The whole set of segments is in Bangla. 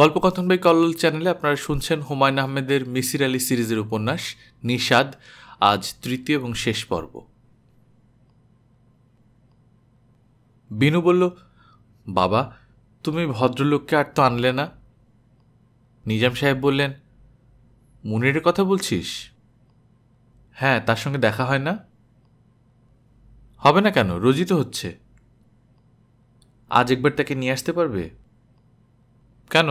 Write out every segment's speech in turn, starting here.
গল্পকথন বাই কল্লোল চ্যানেলে আপনারা শুনছেন হুমায়ুন আহমেদের মিসির আলী সিরিজের উপন্যাস নিষাদ আজ তৃতীয় এবং শেষ পর্ব বিনু বলল বাবা তুমি ভদ্রলোককে আর তো আনলে না নিজাম সাহেব বললেন মুনিরের কথা বলছিস হ্যাঁ তার সঙ্গে দেখা হয় না হবে না কেন রোজিত হচ্ছে আজ একবার তাকে নিয়ে আসতে পারবে কেন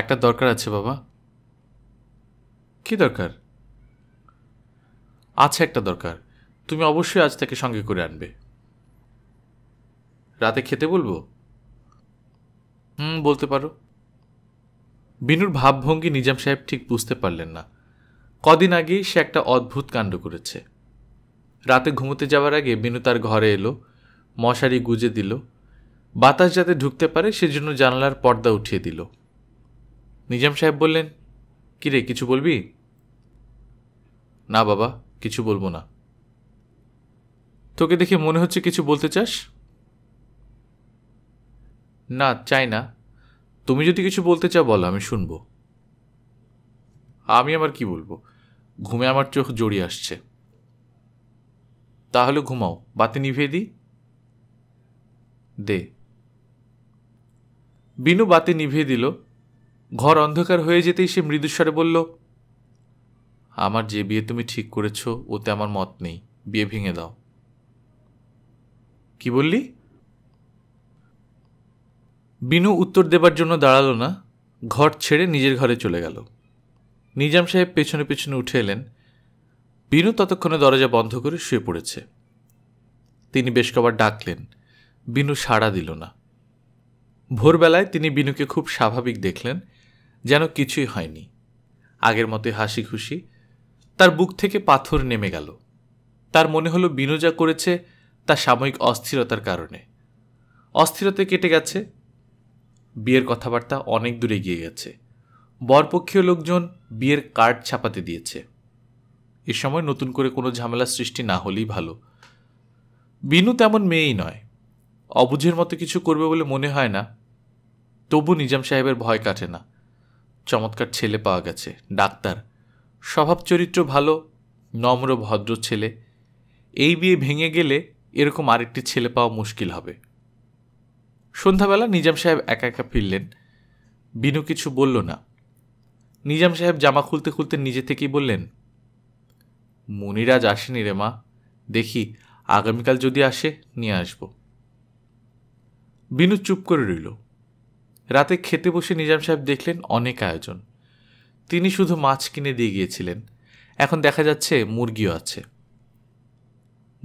একটা দরকার আছে বাবা কি দরকার আছে একটা দরকার তুমি অবশ্যই আজ তাকে সঙ্গে করে আনবে রাতে খেতে বলবো হুম বলতে পারো বিনুর ভাবভঙ্গি নিজাম সাহেব ঠিক বুঝতে পারলেন না কদিন আগেই সে একটা অদ্ভুত কাণ্ড করেছে রাতে ঘুমোতে যাওয়ার আগে বিনু তার ঘরে এলো মশারি গুজে দিল বাতাস যাতে ঢুকতে পারে সেজন্য জানালার পর্দা উঠিয়ে দিল নিজাম সাহেব বললেন কিরে কিছু বলবি না বাবা কিছু বলবো না তোকে দেখে মনে হচ্ছে কিছু বলতে চাস না চাই না তুমি যদি কিছু বলতে চাও বলো আমি শুনব আমি আমার কি বলবো ঘুমে আমার চোখ জড়িয়ে আসছে তাহলে ঘুমাও বাতি নিভিয়ে দিই দে বিনু বাতি নিভিয়ে দিল ঘর অন্ধকার হয়ে যেতেই সে মৃদুস্বরে বলল আমার যে বিয়ে তুমি ঠিক করেছ ওতে আমার মত নেই বিয়ে ভেঙে দাও কি বললি বিনু উত্তর দেবার জন্য দাঁড়ালো না ঘর ছেড়ে নিজের ঘরে চলে গেল নিজাম সাহেব পেছনে পেছনে উঠে এলেন বিনু ততক্ষণে দরজা বন্ধ করে শুয়ে পড়েছে তিনি বেশ কবার ডাকলেন বিনু সাড়া দিল না ভোরবেলায় তিনি বিনুকে খুব স্বাভাবিক দেখলেন যেন কিছুই হয়নি আগের মতে হাসি খুশি তার বুক থেকে পাথর নেমে গেল তার মনে হলো বিনু যা করেছে তা সাময়িক অস্থিরতার কারণে অস্থিরতা কেটে গেছে বিয়ের কথাবার্তা অনেক দূরে গিয়ে গেছে বরপক্ষীয় লোকজন বিয়ের কার্ড ছাপাতে দিয়েছে এ সময় নতুন করে কোনো ঝামেলা সৃষ্টি না হলেই ভালো বিনু তেমন মেয়েই নয় অবুঝের মতো কিছু করবে বলে মনে হয় না তবু নিজাম সাহেবের ভয় কাটে না চমৎকার ছেলে পাওয়া গেছে ডাক্তার স্বভাব চরিত্র ভালো নম্র ভদ্র ছেলে এই বিয়ে ভেঙে গেলে এরকম আরেকটি ছেলে পাওয়া মুশকিল হবে সন্ধ্যাবেলা নিজাম সাহেব একা একা ফিরলেন বিনু কিছু বলল না নিজাম সাহেব জামা খুলতে খুলতে নিজে থেকেই বললেন মনিরাজ আসেনি রে মা দেখি আগামীকাল যদি আসে নিয়ে আসবো বিনু চুপ করে রইল রাতে খেতে বসে নিজাম সাহেব দেখলেন অনেক আয়োজন তিনি শুধু মাছ কিনে দিয়ে গিয়েছিলেন এখন দেখা যাচ্ছে মুরগিও আছে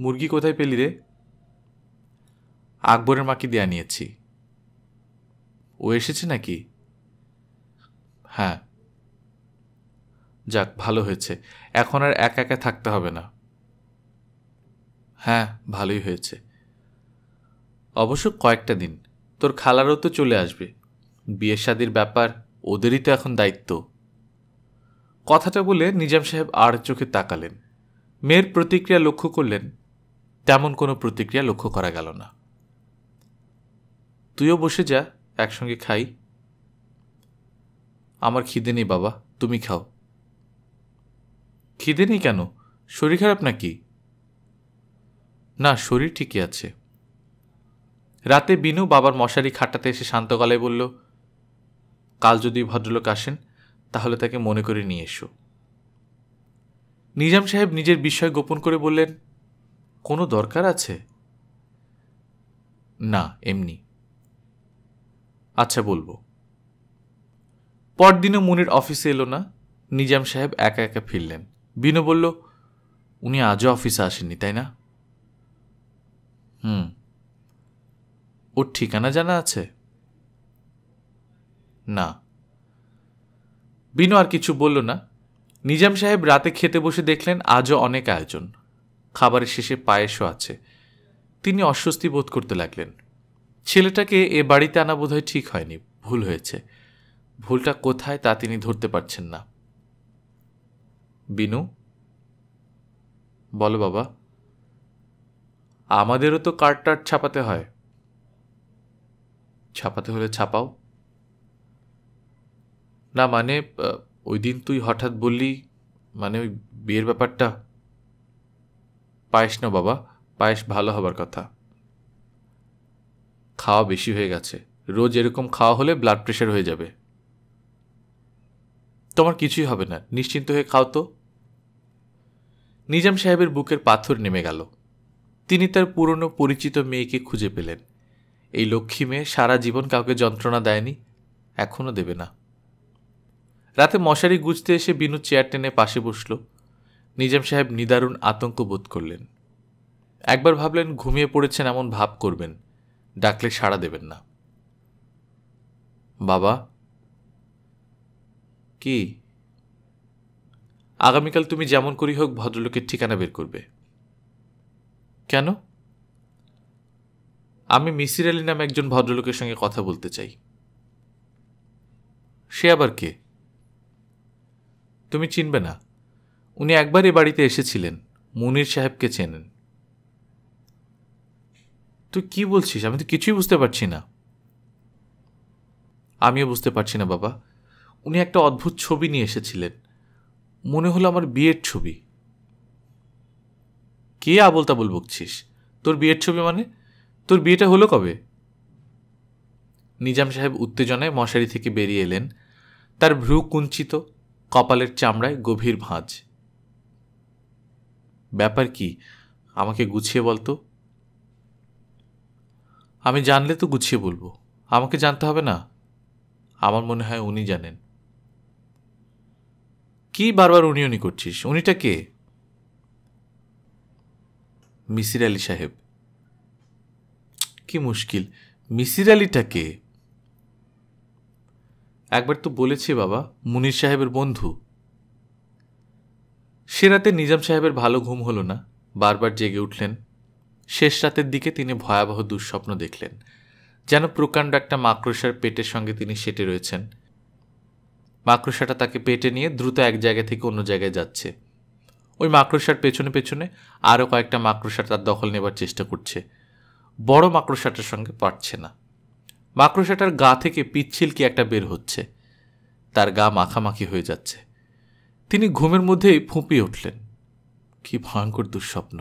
মুরগি কোথায় পেলি রে আকবরের মাকে দিয়ে আনিয়েছি ও এসেছে নাকি হ্যাঁ যাক ভালো হয়েছে এখন আর একা একা থাকতে হবে না হ্যাঁ ভালোই হয়েছে অবশ্য কয়েকটা দিন তোর খালারও তো চলে আসবে বিয়ের শাদির ব্যাপার ওদেরই তো এখন দায়িত্ব কথাটা বলে নিজাম সাহেব আর চোখে তাকালেন মেয়ের প্রতিক্রিয়া লক্ষ্য করলেন তেমন কোনো প্রতিক্রিয়া লক্ষ্য করা গেল না তুইও বসে যা একসঙ্গে খাই আমার খিদে নেই বাবা তুমি খাও খিদে নেই কেন শরীর খারাপ নাকি না শরীর ঠিকই আছে রাতে বিনু বাবার মশারি খাটাতে এসে শান্ত গলায় বলল কাল যদি ভদ্রলোক আসেন তাহলে তাকে মনে করে নিয়ে এসো নিজাম সাহেব নিজের বিষয় গোপন করে বললেন কোনো দরকার আছে না এমনি আচ্ছা বলবো পরদিনও মুনির অফিসে এলো না নিজাম সাহেব একা একা ফিরলেন বিনু বলল উনি আজও অফিসে আসেননি তাই না হুম ওর ঠিকানা জানা আছে না বিনু আর কিছু বলল না নিজাম সাহেব রাতে খেতে বসে দেখলেন আজও অনেক আয়োজন খাবারের শেষে পায়েসও আছে তিনি অস্বস্তি বোধ করতে লাগলেন ছেলেটাকে এ বাড়িতে আনা বোধহয় ঠিক হয়নি ভুল হয়েছে ভুলটা কোথায় তা তিনি ধরতে পারছেন না বিনু বলো বাবা আমাদেরও তো কার্ড টার্ড ছাপাতে হয় ছাপাতে হলে ছাপাও না মানে ওই দিন তুই হঠাৎ বললি মানে ওই বিয়ের ব্যাপারটা পায়েস না বাবা পায়েস ভালো হবার কথা খাওয়া বেশি হয়ে গেছে রোজ এরকম খাওয়া হলে ব্লাড প্রেশার হয়ে যাবে তোমার কিছুই হবে না নিশ্চিন্ত হয়ে খাও তো নিজাম সাহেবের বুকের পাথর নেমে গেল তিনি তার পুরনো পরিচিত মেয়েকে খুঁজে পেলেন এই লক্ষ্মী মেয়ে সারা জীবন কাউকে যন্ত্রণা দেয়নি এখনও দেবে না রাতে মশারি গুজতে এসে বিনু চেয়ার টেনে পাশে বসল নিজাম সাহেব নিদারুণ আতঙ্ক বোধ করলেন একবার ভাবলেন ঘুমিয়ে পড়েছেন এমন ভাব করবেন ডাকলে সাড়া দেবেন না বাবা কি আগামীকাল তুমি যেমন করি হোক ভদ্রলোকের ঠিকানা বের করবে কেন আমি মিসির আলী নামে একজন ভদ্রলোকের সঙ্গে কথা বলতে চাই সে আবার কে তুমি চিনবে না উনি একবার এ বাড়িতে এসেছিলেন মুনির সাহেবকে চেনেন তুই কি বলছিস আমি তো কিছুই বুঝতে পারছি না আমিও বুঝতে পারছি না বাবা উনি একটা অদ্ভুত ছবি নিয়ে এসেছিলেন মনে হলো আমার বিয়ের ছবি কে আবল তাবল বকছিস তোর বিয়ের ছবি মানে তোর বিয়েটা হলো কবে নিজাম সাহেব উত্তেজনায় মশারি থেকে বেরিয়ে এলেন তার ভ্রু কুঞ্চিত কপালের চামড়ায় গভীর ভাঁজ ব্যাপার কি আমাকে গুছিয়ে বলতো আমি জানলে তো গুছিয়ে বলবো আমাকে জানতে হবে না আমার মনে হয় উনি জানেন কি বারবার উনি উনি করছিস উনিটা কে মিসির আলী সাহেব কি মুশকিল মিসির আলিটাকে একবার তো বলেছি বাবা মুনির সাহেবের বন্ধু সে রাতে নিজাম সাহেবের ভালো ঘুম হলো না বারবার জেগে উঠলেন শেষ রাতের দিকে তিনি ভয়াবহ দুঃস্বপ্ন দেখলেন যেন প্রকাণ্ড একটা মাকড়সার পেটের সঙ্গে তিনি সেটে রয়েছেন মাকড়সাটা তাকে পেটে নিয়ে দ্রুত এক জায়গা থেকে অন্য জায়গায় যাচ্ছে ওই মাকড়সার পেছনে পেছনে আরও কয়েকটা মাকড়সার তার দখল নেবার চেষ্টা করছে বড় মাকড়সাটার সঙ্গে পারছে না মাকড়সাটার গা থেকে পিচ্ছিলকি একটা বের হচ্ছে তার গা মাখামাখি হয়ে যাচ্ছে তিনি ঘুমের মধ্যেই ফুঁপিয়ে উঠলেন কি ভয়ঙ্কর দুঃস্বপ্ন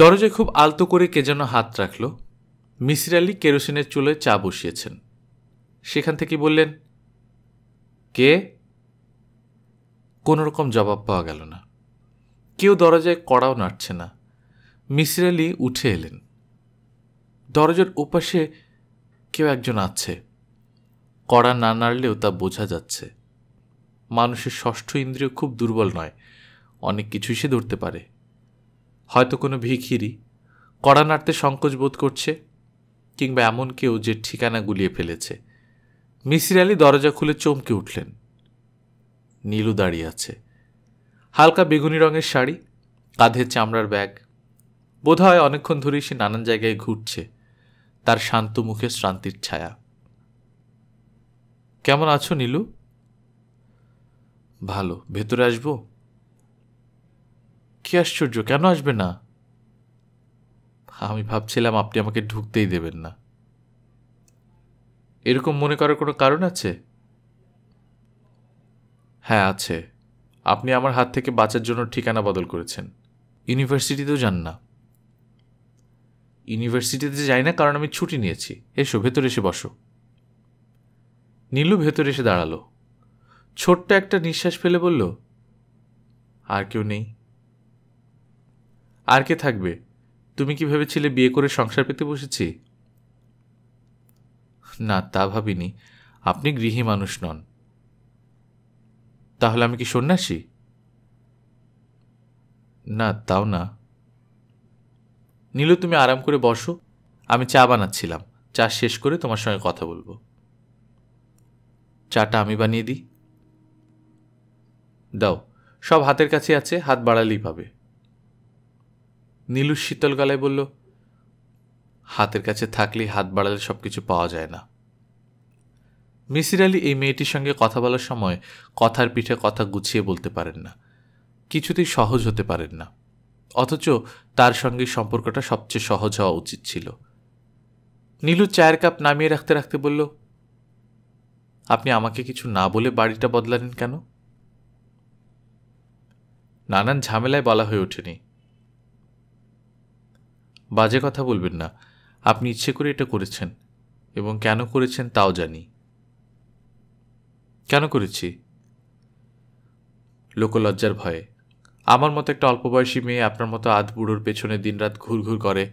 দরজায় খুব আলতো করে কে যেন হাত রাখল মিসির আলি কেরোসিনের চুলে চা বসিয়েছেন সেখান থেকে বললেন কে কোনোরকম জবাব পাওয়া গেল না কেউ দরজায় কড়াও নাড়ছে না মিসির আলি উঠে এলেন দরজার ওপাশে কেউ একজন আছে কড়া না নাড়লেও তা বোঝা যাচ্ছে মানুষের ষষ্ঠ ইন্দ্রিয় খুব দুর্বল নয় অনেক কিছুই সে ধরতে পারে হয়তো কোনো ভিখিরি কড়া নাড়তে সংকোচ বোধ করছে কিংবা এমন কেউ যে ঠিকানা গুলিয়ে ফেলেছে মিসির আলি দরজা খুলে চমকে উঠলেন নীলু দাঁড়িয়ে আছে হালকা বেগুনি রঙের শাড়ি কাঁধে চামড়ার ব্যাগ বোধ হয় অনেকক্ষণ ধরেই সে নানান জায়গায় ঘুরছে তার শান্ত মুখে শ্রান্তির ছায়া কেমন আছো নীলু ভালো ভেতরে আসবো কি আশ্চর্য কেন আসবে না আমি ভাবছিলাম আপনি আমাকে ঢুকতেই দেবেন না এরকম মনে করার কোনো কারণ আছে হ্যাঁ আছে আপনি আমার হাত থেকে বাঁচার জন্য ঠিকানা বদল করেছেন ইউনিভার্সিটিতেও যান না ইউনিভার্সিটিতে যাই না কারণ আমি ছুটি নিয়েছি এসো ভেতরে এসে বসো নীলু ভেতরে এসে দাঁড়ালো ছোট্ট একটা নিঃশ্বাস ফেলে বলল আর কেউ নেই আর কে থাকবে তুমি কি ভেবেছিলে বিয়ে করে সংসার পেতে বসেছি না তা ভাবিনি আপনি গৃহী মানুষ নন তাহলে আমি কি সন্ন্যাসী না তাও না নীলু তুমি আরাম করে বসো আমি চা বানাচ্ছিলাম চা শেষ করে তোমার সঙ্গে কথা বলবো চাটা আমি বানিয়ে দিই দাও সব হাতের কাছে আছে হাত বাড়ালেই পাবে নীলু শীতল গলায় বলল হাতের কাছে থাকলেই হাত বাড়ালে সব কিছু পাওয়া যায় না মিসির আলি এই মেয়েটির সঙ্গে কথা বলার সময় কথার পিঠে কথা গুছিয়ে বলতে পারেন না কিছুতেই সহজ হতে পারেন না অথচ তার সঙ্গে সম্পর্কটা সবচেয়ে সহজ হওয়া উচিত ছিল নীলু চায়ের কাপ নামিয়ে রাখতে রাখতে বলল আপনি আমাকে কিছু না বলে বাড়িটা বদলালেন কেন নানান ঝামেলায় বলা হয়ে ওঠেনি বাজে কথা বলবেন না আপনি ইচ্ছে করে এটা করেছেন এবং কেন করেছেন তাও জানি কেন করেছি লোকলজ্জার ভয়ে আমার মতো একটা অল্পবয়সী মেয়ে আপনার মতো আধ বুড়োর পেছনে দিনরাত ঘুরঘুর করে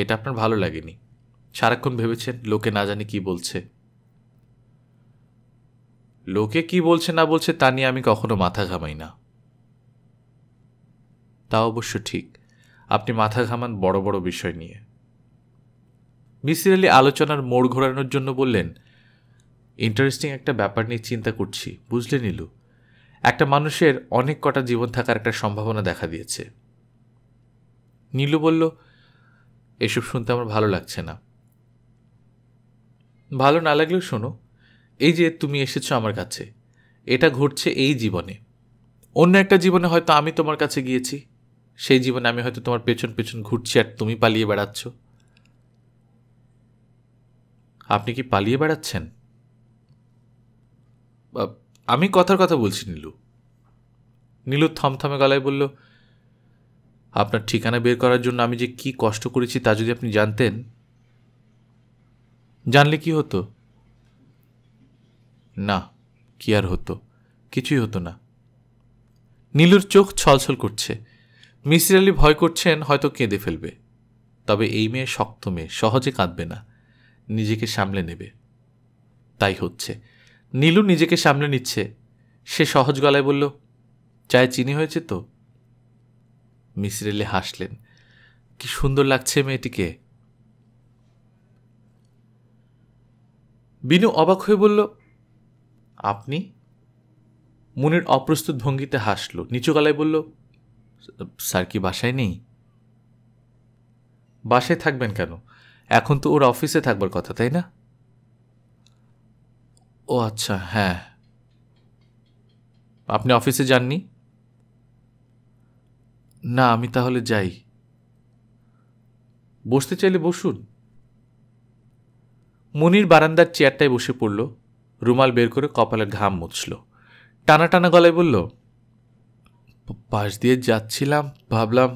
এটা আপনার ভালো লাগেনি সারাক্ষণ ভেবেছেন লোকে না জানি কি বলছে লোকে কি বলছে না বলছে তা নিয়ে আমি কখনো মাথা ঘামাই না তা অবশ্য ঠিক আপনি মাথা ঘামান বড় বড় বিষয় নিয়ে মিসির আলি আলোচনার মোড় ঘোরানোর জন্য বললেন ইন্টারেস্টিং একটা ব্যাপার নিয়ে চিন্তা করছি বুঝলে নিলু একটা মানুষের অনেক কটা জীবন থাকার একটা সম্ভাবনা দেখা দিয়েছে নীলু বলল এসব শুনতে আমার ভালো লাগছে না ভালো না লাগলেও শোনো এই যে তুমি এসেছো আমার কাছে এটা ঘটছে এই জীবনে অন্য একটা জীবনে হয়তো আমি তোমার কাছে গিয়েছি সেই জীবনে আমি হয়তো তোমার পেছন পেছন ঘুরছি আর তুমি পালিয়ে বেড়াচ্ছ আপনি কি পালিয়ে বেড়াচ্ছেন আমি কথার কথা বলছি নীলু নীলু থমথমে গলায় বলল আপনার ঠিকানা বের করার জন্য আমি যে কি কষ্ট করেছি তা যদি আপনি জানতেন জানলে কি হতো না কি আর হতো কিছুই হতো না নীলুর চোখ ছলছল করছে মিসির আলী ভয় করছেন হয়তো কেঁদে ফেলবে তবে এই মেয়ে শক্ত মেয়ে সহজে কাঁদবে না নিজেকে সামলে নেবে তাই হচ্ছে নীলু নিজেকে সামনে নিচ্ছে সে সহজ গলায় বলল চায় চিনি হয়েছে তো মিসরেলে হাসলেন কি সুন্দর লাগছে মেয়েটিকে বিনু অবাক হয়ে বলল আপনি মুনির অপ্রস্তুত ভঙ্গিতে হাসল নিচু গলায় বলল স্যার কি বাসায় নেই বাসায় থাকবেন কেন এখন তো ওর অফিসে থাকবার কথা তাই না ও আচ্ছা হ্যাঁ আপনি অফিসে যাননি না আমি তাহলে যাই বসতে চাইলে বসুন মনির বারান্দার চেয়ারটায় বসে পড়ল রুমাল বের করে কপালের ঘাম মুছল টানা টানা গলায় বলল পাশ দিয়ে যাচ্ছিলাম ভাবলাম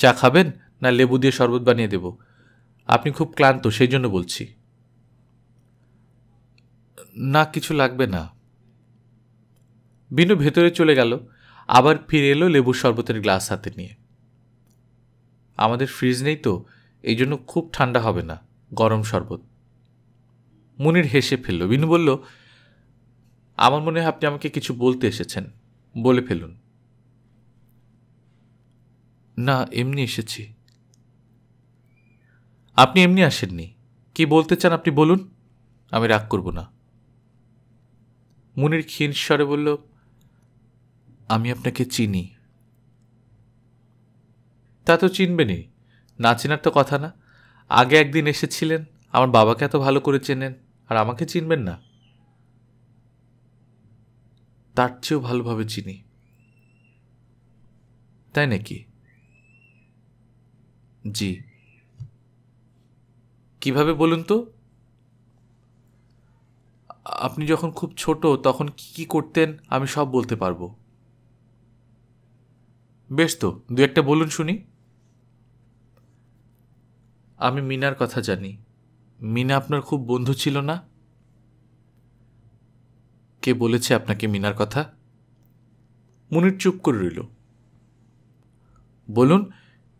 চা খাবেন না লেবু দিয়ে শরবত বানিয়ে দেব আপনি খুব ক্লান্ত সেই জন্য বলছি না কিছু লাগবে না বিনু ভেতরে চলে গেল আবার ফিরে এলো লেবুর শরবতের গ্লাস হাতে নিয়ে আমাদের ফ্রিজ নেই তো এই জন্য খুব ঠান্ডা হবে না গরম শরবত মুনির হেসে ফেলল বিনু বলল আমার মনে হয় আপনি আমাকে কিছু বলতে এসেছেন বলে ফেলুন না এমনি এসেছি আপনি এমনি আসেননি কি বলতে চান আপনি বলুন আমি রাগ করব না মুনির ক্ষীণ স্বরে বলল আমি আপনাকে চিনি তা তো চিনবেনি না চেনার তো কথা না আগে একদিন এসেছিলেন আমার বাবাকে এত ভালো করে চেনেন আর আমাকে চিনবেন না তার চেয়েও ভালোভাবে চিনি তাই নাকি জি কিভাবে বলুন তো আপনি যখন খুব ছোট তখন কি কি করতেন আমি সব বলতে পারবো বেশ তো দু একটা বলুন শুনি আমি মিনার কথা জানি মিনা আপনার খুব বন্ধু ছিল না কে বলেছে আপনাকে মিনার কথা মুনির চুপ করে রইল বলুন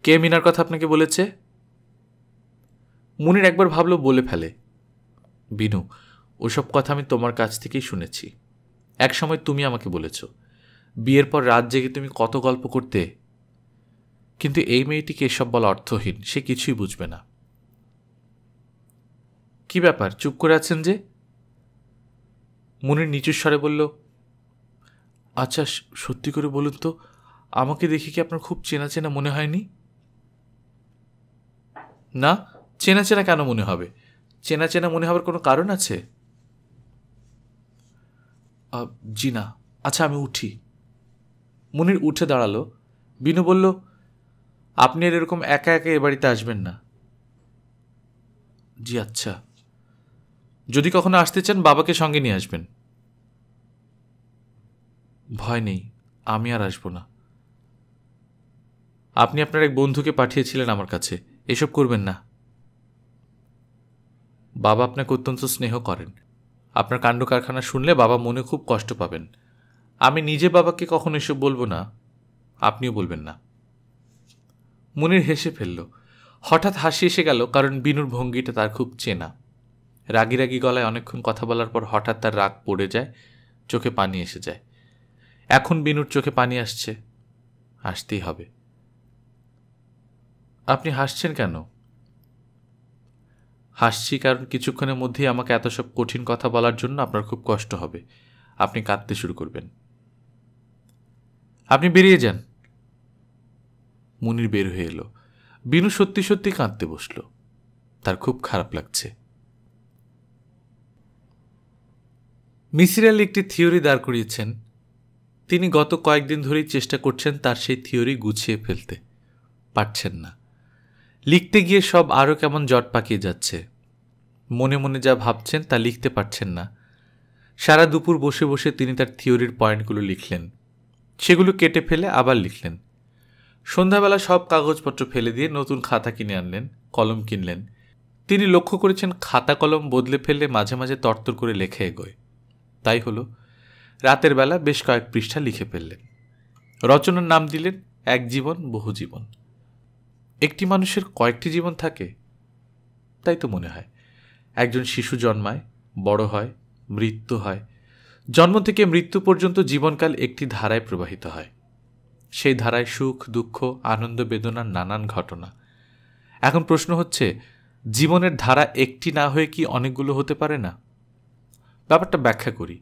কে মিনার কথা আপনাকে বলেছে মুনির একবার ভাবলো বলে ফেলে বিনু ওসব কথা আমি তোমার কাছ থেকেই শুনেছি এক সময় তুমি আমাকে বলেছ বিয়ের পর রাত জেগে তুমি কত গল্প করতে কিন্তু এই মেয়েটিকে এসব বলা অর্থহীন সে কিছুই বুঝবে না কি ব্যাপার চুপ করে আছেন যে মনির নিচুর স্বরে বলল আচ্ছা সত্যি করে বলুন তো আমাকে দেখে কি আপনার খুব চেনা চেনা মনে হয়নি না চেনা চেনা কেন মনে হবে চেনা চেনা মনে হওয়ার কোনো কারণ আছে জি না আচ্ছা আমি উঠি মুনির উঠে দাঁড়ালো বিনু বলল আপনি আর এরকম একা একা এ বাড়িতে আসবেন না জি আচ্ছা যদি কখনো আসতে চান বাবাকে সঙ্গে নিয়ে আসবেন ভয় নেই আমি আর আসবো না আপনি আপনার এক বন্ধুকে পাঠিয়েছিলেন আমার কাছে এসব করবেন না বাবা আপনাকে অত্যন্ত স্নেহ করেন আপনার কাণ্ড কারখানা শুনলে বাবা মনে খুব কষ্ট পাবেন আমি নিজে বাবাকে কখনো এসব বলবো না আপনিও বলবেন না মুনির হেসে ফেলল হঠাৎ হাসি এসে গেল কারণ বিনুর ভঙ্গিটা তার খুব চেনা রাগি রাগি গলায় অনেকক্ষণ কথা বলার পর হঠাৎ তার রাগ পড়ে যায় চোখে পানি এসে যায় এখন বিনুর চোখে পানি আসছে আসতেই হবে আপনি হাসছেন কেন হাসছি কারণ কিছুক্ষণের মধ্যেই আমাকে এত সব কঠিন কথা বলার জন্য আপনার খুব কষ্ট হবে আপনি কাঁদতে শুরু করবেন আপনি বেরিয়ে যান মুনির বের হয়ে এলো বিনু সত্যি সত্যি কাঁদতে বসল তার খুব খারাপ লাগছে মিসির আলী একটি থিওরি দাঁড় করিয়েছেন তিনি গত কয়েকদিন ধরেই চেষ্টা করছেন তার সেই থিওরি গুছিয়ে ফেলতে পারছেন না লিখতে গিয়ে সব আরও কেমন জট পাকিয়ে যাচ্ছে মনে মনে যা ভাবছেন তা লিখতে পারছেন না সারা দুপুর বসে বসে তিনি তার থিওরির পয়েন্টগুলো লিখলেন সেগুলো কেটে ফেলে আবার লিখলেন সন্ধ্যাবেলা সব কাগজপত্র ফেলে দিয়ে নতুন খাতা কিনে আনলেন কলম কিনলেন তিনি লক্ষ্য করেছেন খাতা কলম বদলে ফেললে মাঝে মাঝে তরতর করে লেখে এগোয় তাই হলো রাতের বেলা বেশ কয়েক পৃষ্ঠা লিখে ফেললেন রচনার নাম দিলেন এক জীবন বহু জীবন একটি মানুষের কয়েকটি জীবন থাকে তাই তো মনে হয় একজন শিশু জন্মায় বড় হয় মৃত্যু হয় জন্ম থেকে মৃত্যু পর্যন্ত জীবনকাল একটি ধারায় প্রবাহিত হয় সেই ধারায় সুখ দুঃখ আনন্দ বেদনার নানান ঘটনা এখন প্রশ্ন হচ্ছে জীবনের ধারা একটি না হয়ে কি অনেকগুলো হতে পারে না ব্যাপারটা ব্যাখ্যা করি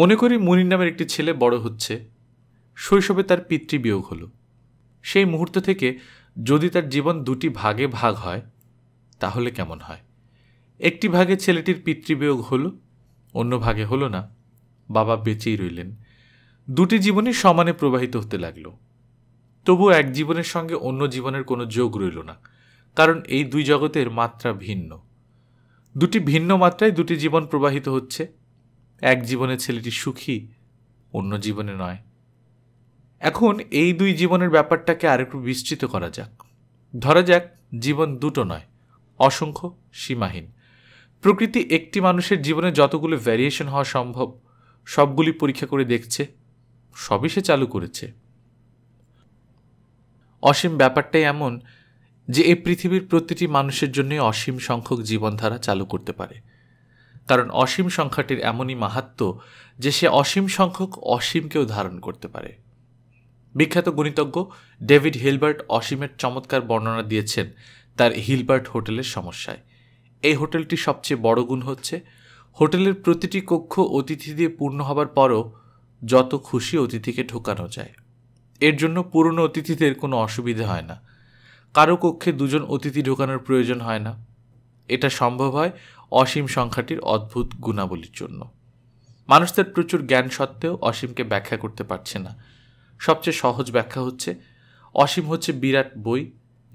মনে করি মুনির নামের একটি ছেলে বড় হচ্ছে শৈশবে তার পিতৃবিয়োগ হলো সেই মুহূর্ত থেকে যদি তার জীবন দুটি ভাগে ভাগ হয় তাহলে কেমন হয় একটি ভাগে ছেলেটির পিতৃবিয়োগ হলো অন্য ভাগে হলো না বাবা বেঁচেই রইলেন দুটি জীবনই সমানে প্রবাহিত হতে লাগল তবু এক জীবনের সঙ্গে অন্য জীবনের কোনো যোগ রইল না কারণ এই দুই জগতের মাত্রা ভিন্ন দুটি ভিন্ন মাত্রায় দুটি জীবন প্রবাহিত হচ্ছে এক জীবনে ছেলেটি সুখী অন্য জীবনে নয় এখন এই দুই জীবনের ব্যাপারটাকে আরেকটু বিস্তৃত করা যাক ধরা যাক জীবন দুটো নয় অসংখ্য সীমাহীন প্রকৃতি একটি মানুষের জীবনে যতগুলো ভ্যারিয়েশন হওয়া সম্ভব সবগুলি পরীক্ষা করে দেখছে সবই সে চালু করেছে অসীম ব্যাপারটাই এমন যে এই পৃথিবীর প্রতিটি মানুষের জন্য অসীম সংখ্যক জীবনধারা চালু করতে পারে কারণ অসীম সংখ্যাটির এমনই মাহাত্ম যে সে অসীম সংখ্যক অসীমকেও ধারণ করতে পারে বিখ্যাত গণিতজ্ঞ ডেভিড হিলবার্ট অসীমের চমৎকার বর্ণনা দিয়েছেন তার হিলবার্ট হোটেলের সমস্যায় এই হোটেলটির সবচেয়ে বড় গুণ হচ্ছে হোটেলের প্রতিটি কক্ষ অতিথি দিয়ে পূর্ণ হবার পরও যত খুশি অতিথিকে ঢোকানো যায় এর জন্য পুরনো অতিথিদের কোনো অসুবিধে হয় না কারো কক্ষে দুজন অতিথি ঢোকানোর প্রয়োজন হয় না এটা সম্ভব হয় অসীম সংখ্যাটির অদ্ভুত গুণাবলীর জন্য মানুষ তার প্রচুর জ্ঞান সত্ত্বেও অসীমকে ব্যাখ্যা করতে পারছে না সবচেয়ে সহজ ব্যাখ্যা হচ্ছে অসীম হচ্ছে বিরাট বই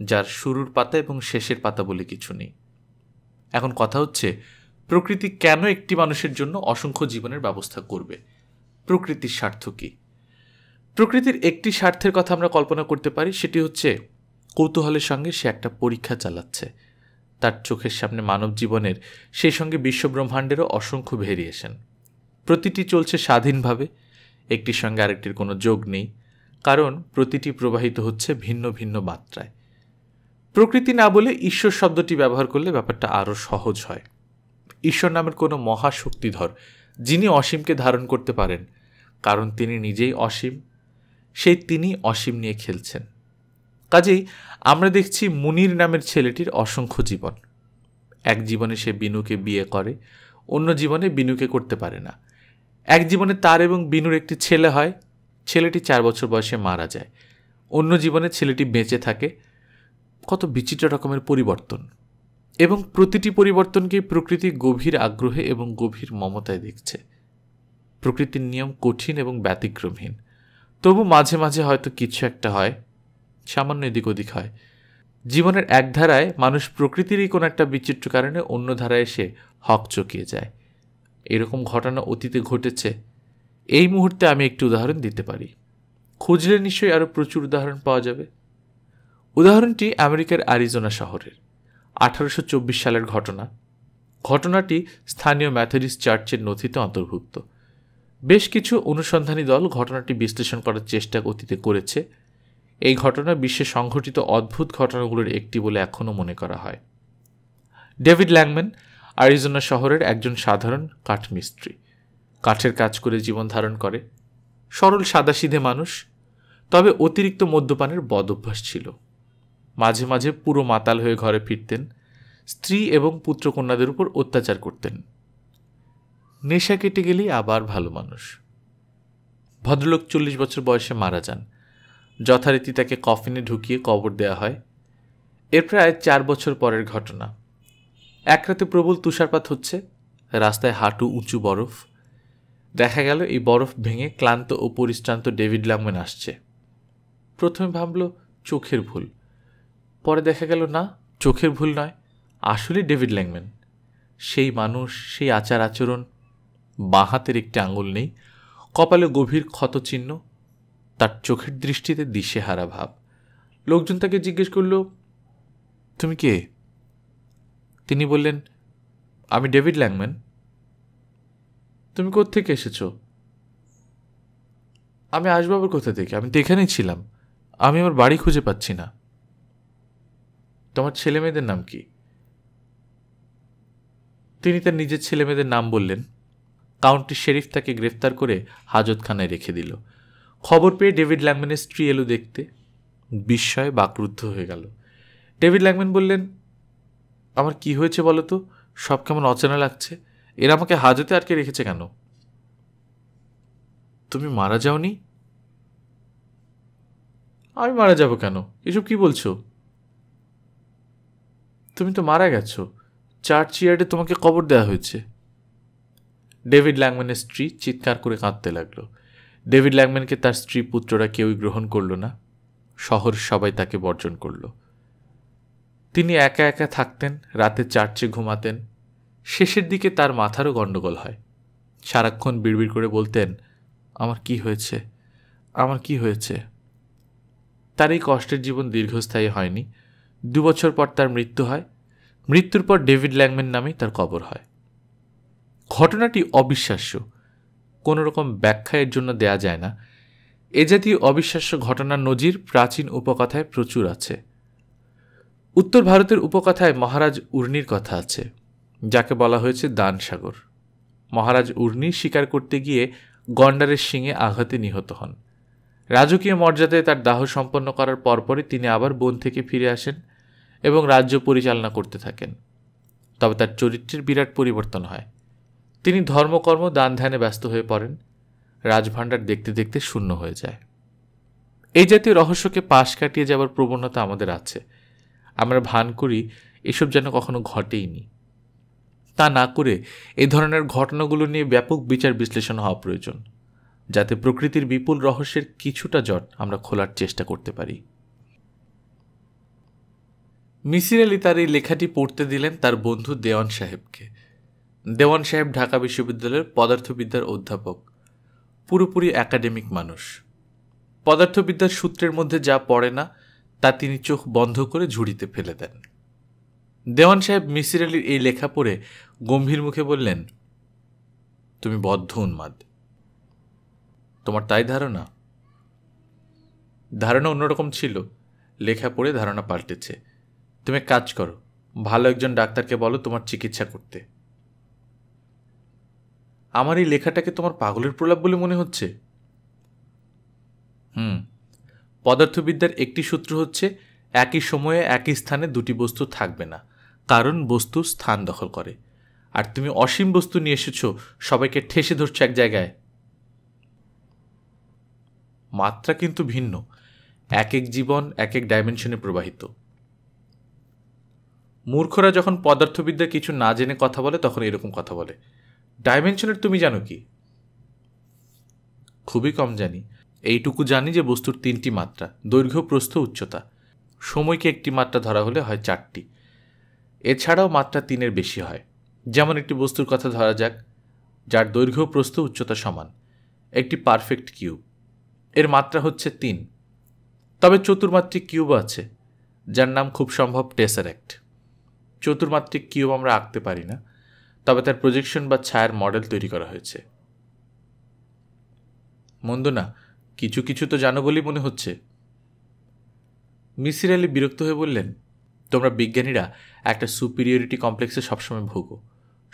যার শুরুর পাতা এবং শেষের পাতা বলে কিছু নেই এখন কথা হচ্ছে প্রকৃতি কেন একটি মানুষের জন্য অসংখ্য জীবনের ব্যবস্থা করবে প্রকৃতির স্বার্থ কী প্রকৃতির একটি স্বার্থের কথা আমরা কল্পনা করতে পারি সেটি হচ্ছে কৌতূহলের সঙ্গে সে একটা পরীক্ষা চালাচ্ছে তার চোখের সামনে মানব জীবনের সেই সঙ্গে বিশ্বব্রহ্মাণ্ডেরও অসংখ্য ভেরিয়েশন প্রতিটি চলছে স্বাধীনভাবে একটির সঙ্গে আরেকটির কোনো যোগ নেই কারণ প্রতিটি প্রবাহিত হচ্ছে ভিন্ন ভিন্ন মাত্রায় প্রকৃতি না বলে ঈশ্বর শব্দটি ব্যবহার করলে ব্যাপারটা আরও সহজ হয় ঈশ্বর নামের কোনো মহাশক্তিধর যিনি অসীমকে ধারণ করতে পারেন কারণ তিনি নিজেই অসীম সেই তিনি অসীম নিয়ে খেলছেন কাজেই আমরা দেখছি মুনির নামের ছেলেটির অসংখ্য জীবন এক জীবনে সে বিনুকে বিয়ে করে অন্য জীবনে বিনুকে করতে পারে না এক জীবনে তার এবং বিনুর একটি ছেলে হয় ছেলেটি চার বছর বয়সে মারা যায় অন্য জীবনে ছেলেটি বেঁচে থাকে কত বিচিত্র রকমের পরিবর্তন এবং প্রতিটি পরিবর্তনকে প্রকৃতি গভীর আগ্রহে এবং গভীর মমতায় দেখছে প্রকৃতির নিয়ম কঠিন এবং ব্যতিক্রমহীন তবু মাঝে মাঝে হয়তো কিছু একটা হয় সামান্য এদিক ওদিক হয় জীবনের এক ধারায় মানুষ প্রকৃতিরই কোনো একটা বিচিত্র কারণে অন্য ধারায় এসে হক চকিয়ে যায় এরকম ঘটনা অতীতে ঘটেছে এই মুহূর্তে আমি একটি উদাহরণ দিতে পারি খুঁজলে নিশ্চয়ই আরও প্রচুর উদাহরণ পাওয়া যাবে উদাহরণটি আমেরিকার আরিজোনা শহরের আঠারোশো সালের ঘটনা ঘটনাটি স্থানীয় ম্যাথডিস্ট চার্চের নথিতে অন্তর্ভুক্ত বেশ কিছু অনুসন্ধানী দল ঘটনাটি বিশ্লেষণ করার চেষ্টা অতীতে করেছে এই ঘটনা বিশ্বে সংঘটিত অদ্ভুত ঘটনাগুলোর একটি বলে এখনও মনে করা হয় ডেভিড ল্যাংম্যান আরিজোনা শহরের একজন সাধারণ কাঠমিস্ত্রি কাঠের কাজ করে জীবন ধারণ করে সরল সাদাসিধে মানুষ তবে অতিরিক্ত মদ্যপানের বদ অভ্যাস ছিল মাঝে মাঝে পুরো মাতাল হয়ে ঘরে ফিরতেন স্ত্রী এবং পুত্রকন্যাদের উপর অত্যাচার করতেন নেশা কেটে গেলেই আবার ভালো মানুষ ভদ্রলোক চল্লিশ বছর বয়সে মারা যান যথারীতি তাকে কফিনে ঢুকিয়ে কবর দেওয়া হয় এর প্রায় চার বছর পরের ঘটনা এক রাতে প্রবল তুষারপাত হচ্ছে রাস্তায় হাঁটু উঁচু বরফ দেখা গেল এই বরফ ভেঙে ক্লান্ত ও পরিশ্রান্ত ডেভিড ল্যাংম্যান আসছে প্রথমে ভাবল চোখের ভুল পরে দেখা গেল না চোখের ভুল নয় আসলে ডেভিড ল্যাংম্যান সেই মানুষ সেই আচার আচরণ বাঁ হাতের একটি আঙুল নেই কপালে গভীর ক্ষত চিহ্ন তার চোখের দৃষ্টিতে দিশেহারা ভাব লোকজন তাকে জিজ্ঞেস করল তুমি কে তিনি বললেন আমি ডেভিড ল্যাংম্যান তুমি থেকে এসেছো আমি আসবাবুর কোথা থেকে আমি তো এখানেই ছিলাম আমি আমার বাড়ি খুঁজে পাচ্ছি না তোমার ছেলে মেয়েদের নাম কি তিনি তার নিজের ছেলে মেয়েদের নাম বললেন কাউন্টি শেরিফ তাকে গ্রেফতার করে হাজতখানায় রেখে দিল খবর পেয়ে ডেভিড ল্যাংম্যানের স্ত্রী এলো দেখতে বিস্ময়ে বাকরুদ্ধ হয়ে গেল ডেভিড ল্যাংম্যান বললেন আমার কি হয়েছে বলো তো সব কেমন অচেনা লাগছে এরা আমাকে হাজতে আটকে রেখেছে কেন তুমি মারা যাওনি আমি মারা যাব কেন এসব কি বলছো তুমি তো মারা গেছ চার্চ ইয়ার্ডে তোমাকে কবর দেওয়া হয়েছে ডেভিড ল্যাংম্যানের স্ত্রী চিৎকার করে কাঁদতে লাগলো ডেভিড ল্যাংম্যানকে তার স্ত্রী পুত্ররা কেউই গ্রহণ করলো না শহর সবাই তাকে বর্জন করল তিনি একা একা থাকতেন রাতে চার্চে ঘুমাতেন শেষের দিকে তার মাথারও গণ্ডগোল হয় সারাক্ষণ বিড়বিড় করে বলতেন আমার কি হয়েছে আমার কি হয়েছে তার এই কষ্টের জীবন দীর্ঘস্থায়ী হয়নি দুবছর পর তার মৃত্যু হয় মৃত্যুর পর ডেভিড ল্যাংম্যান নামেই তার কবর হয় ঘটনাটি অবিশ্বাস্য কোনো রকম ব্যাখ্যা এর জন্য দেয়া যায় না এ জাতীয় অবিশ্বাস্য ঘটনার নজির প্রাচীন উপকথায় প্রচুর আছে উত্তর ভারতের উপকথায় মহারাজ উর্নির কথা আছে যাকে বলা হয়েছে দান সাগর মহারাজ উর্নি শিকার করতে গিয়ে গন্ডারের শিঙে আঘাতে নিহত হন রাজকীয় মর্যাদায় তার দাহ সম্পন্ন করার পরপরই তিনি আবার বন থেকে ফিরে আসেন এবং রাজ্য পরিচালনা করতে থাকেন তবে তার চরিত্রের বিরাট পরিবর্তন হয় তিনি ধর্মকর্ম দান ধ্যানে ব্যস্ত হয়ে পড়েন রাজভাণ্ডার দেখতে দেখতে শূন্য হয়ে যায় এই জাতীয় রহস্যকে পাশ কাটিয়ে যাওয়ার প্রবণতা আমাদের আছে আমরা ভান করি এসব যেন কখনো ঘটেইনি তা না করে এ ধরনের ঘটনাগুলো নিয়ে ব্যাপক বিচার বিশ্লেষণ হওয়া প্রয়োজন যাতে প্রকৃতির বিপুল রহস্যের কিছুটা জট আমরা খোলার চেষ্টা করতে পারি মিসির আলি তার এই লেখাটি পড়তে দিলেন তার বন্ধু দেওয়ান সাহেবকে দেওয়ান সাহেব ঢাকা বিশ্ববিদ্যালয়ের পদার্থবিদ্যার অধ্যাপক পুরোপুরি একাডেমিক মানুষ পদার্থবিদ্যার সূত্রের মধ্যে যা পড়ে না তা তিনি চোখ বন্ধ করে ঝুড়িতে ফেলে দেন দেওয়ান সাহেব মিসির আলির এই লেখা পড়ে গম্ভীর মুখে বললেন তুমি বদ্ধ উন্মাদ তোমার তাই ধারণা ধারণা অন্যরকম ছিল লেখা পড়ে ধারণা পাল্টেছে তুমি কাজ করো ভালো একজন ডাক্তারকে বলো তোমার চিকিৎসা করতে আমার এই লেখাটাকে তোমার পাগলের প্রলাপ বলে মনে হচ্ছে হুম পদার্থবিদ্যার একটি সূত্র হচ্ছে একই সময়ে একই স্থানে দুটি বস্তু থাকবে না কারণ বস্তু স্থান দখল করে আর তুমি অসীম বস্তু নিয়ে এসেছো সবাইকে ঠেসে ধরছো এক জায়গায় মাত্রা কিন্তু ভিন্ন এক এক জীবন এক এক ডাইমেনশনে প্রবাহিত মূর্খরা যখন পদার্থবিদ্যা কিছু না জেনে কথা বলে তখন এরকম কথা বলে ডাইমেনশনের তুমি জানো কি খুবই কম জানি এইটুকু জানি যে বস্তুর তিনটি মাত্রা দৈর্ঘ্য প্রস্থ উচ্চতা সময়কে একটি মাত্রা ধরা হলে হয় চারটি এছাড়াও মাত্রা তিনের বেশি হয় যেমন একটি বস্তুর কথা ধরা যাক যার দৈর্ঘ্য প্রস্থ উচ্চতা সমান একটি পারফেক্ট কিউব এর মাত্রা হচ্ছে তিন তবে চতুর্মাত্রিক কিউব আছে যার নাম খুব সম্ভব অ্যাক্ট চতুর্মাত্রিক কিউব আমরা আঁকতে পারি না তবে তার প্রজেকশন বা ছায়ার মডেল তৈরি করা হয়েছে মন্দ না কিছু কিছু তো জানো বলেই মনে হচ্ছে মিসির আলী বিরক্ত হয়ে বললেন তোমরা বিজ্ঞানীরা একটা সুপিরিয়রিটি কমপ্লেক্সে সবসময় ভোগো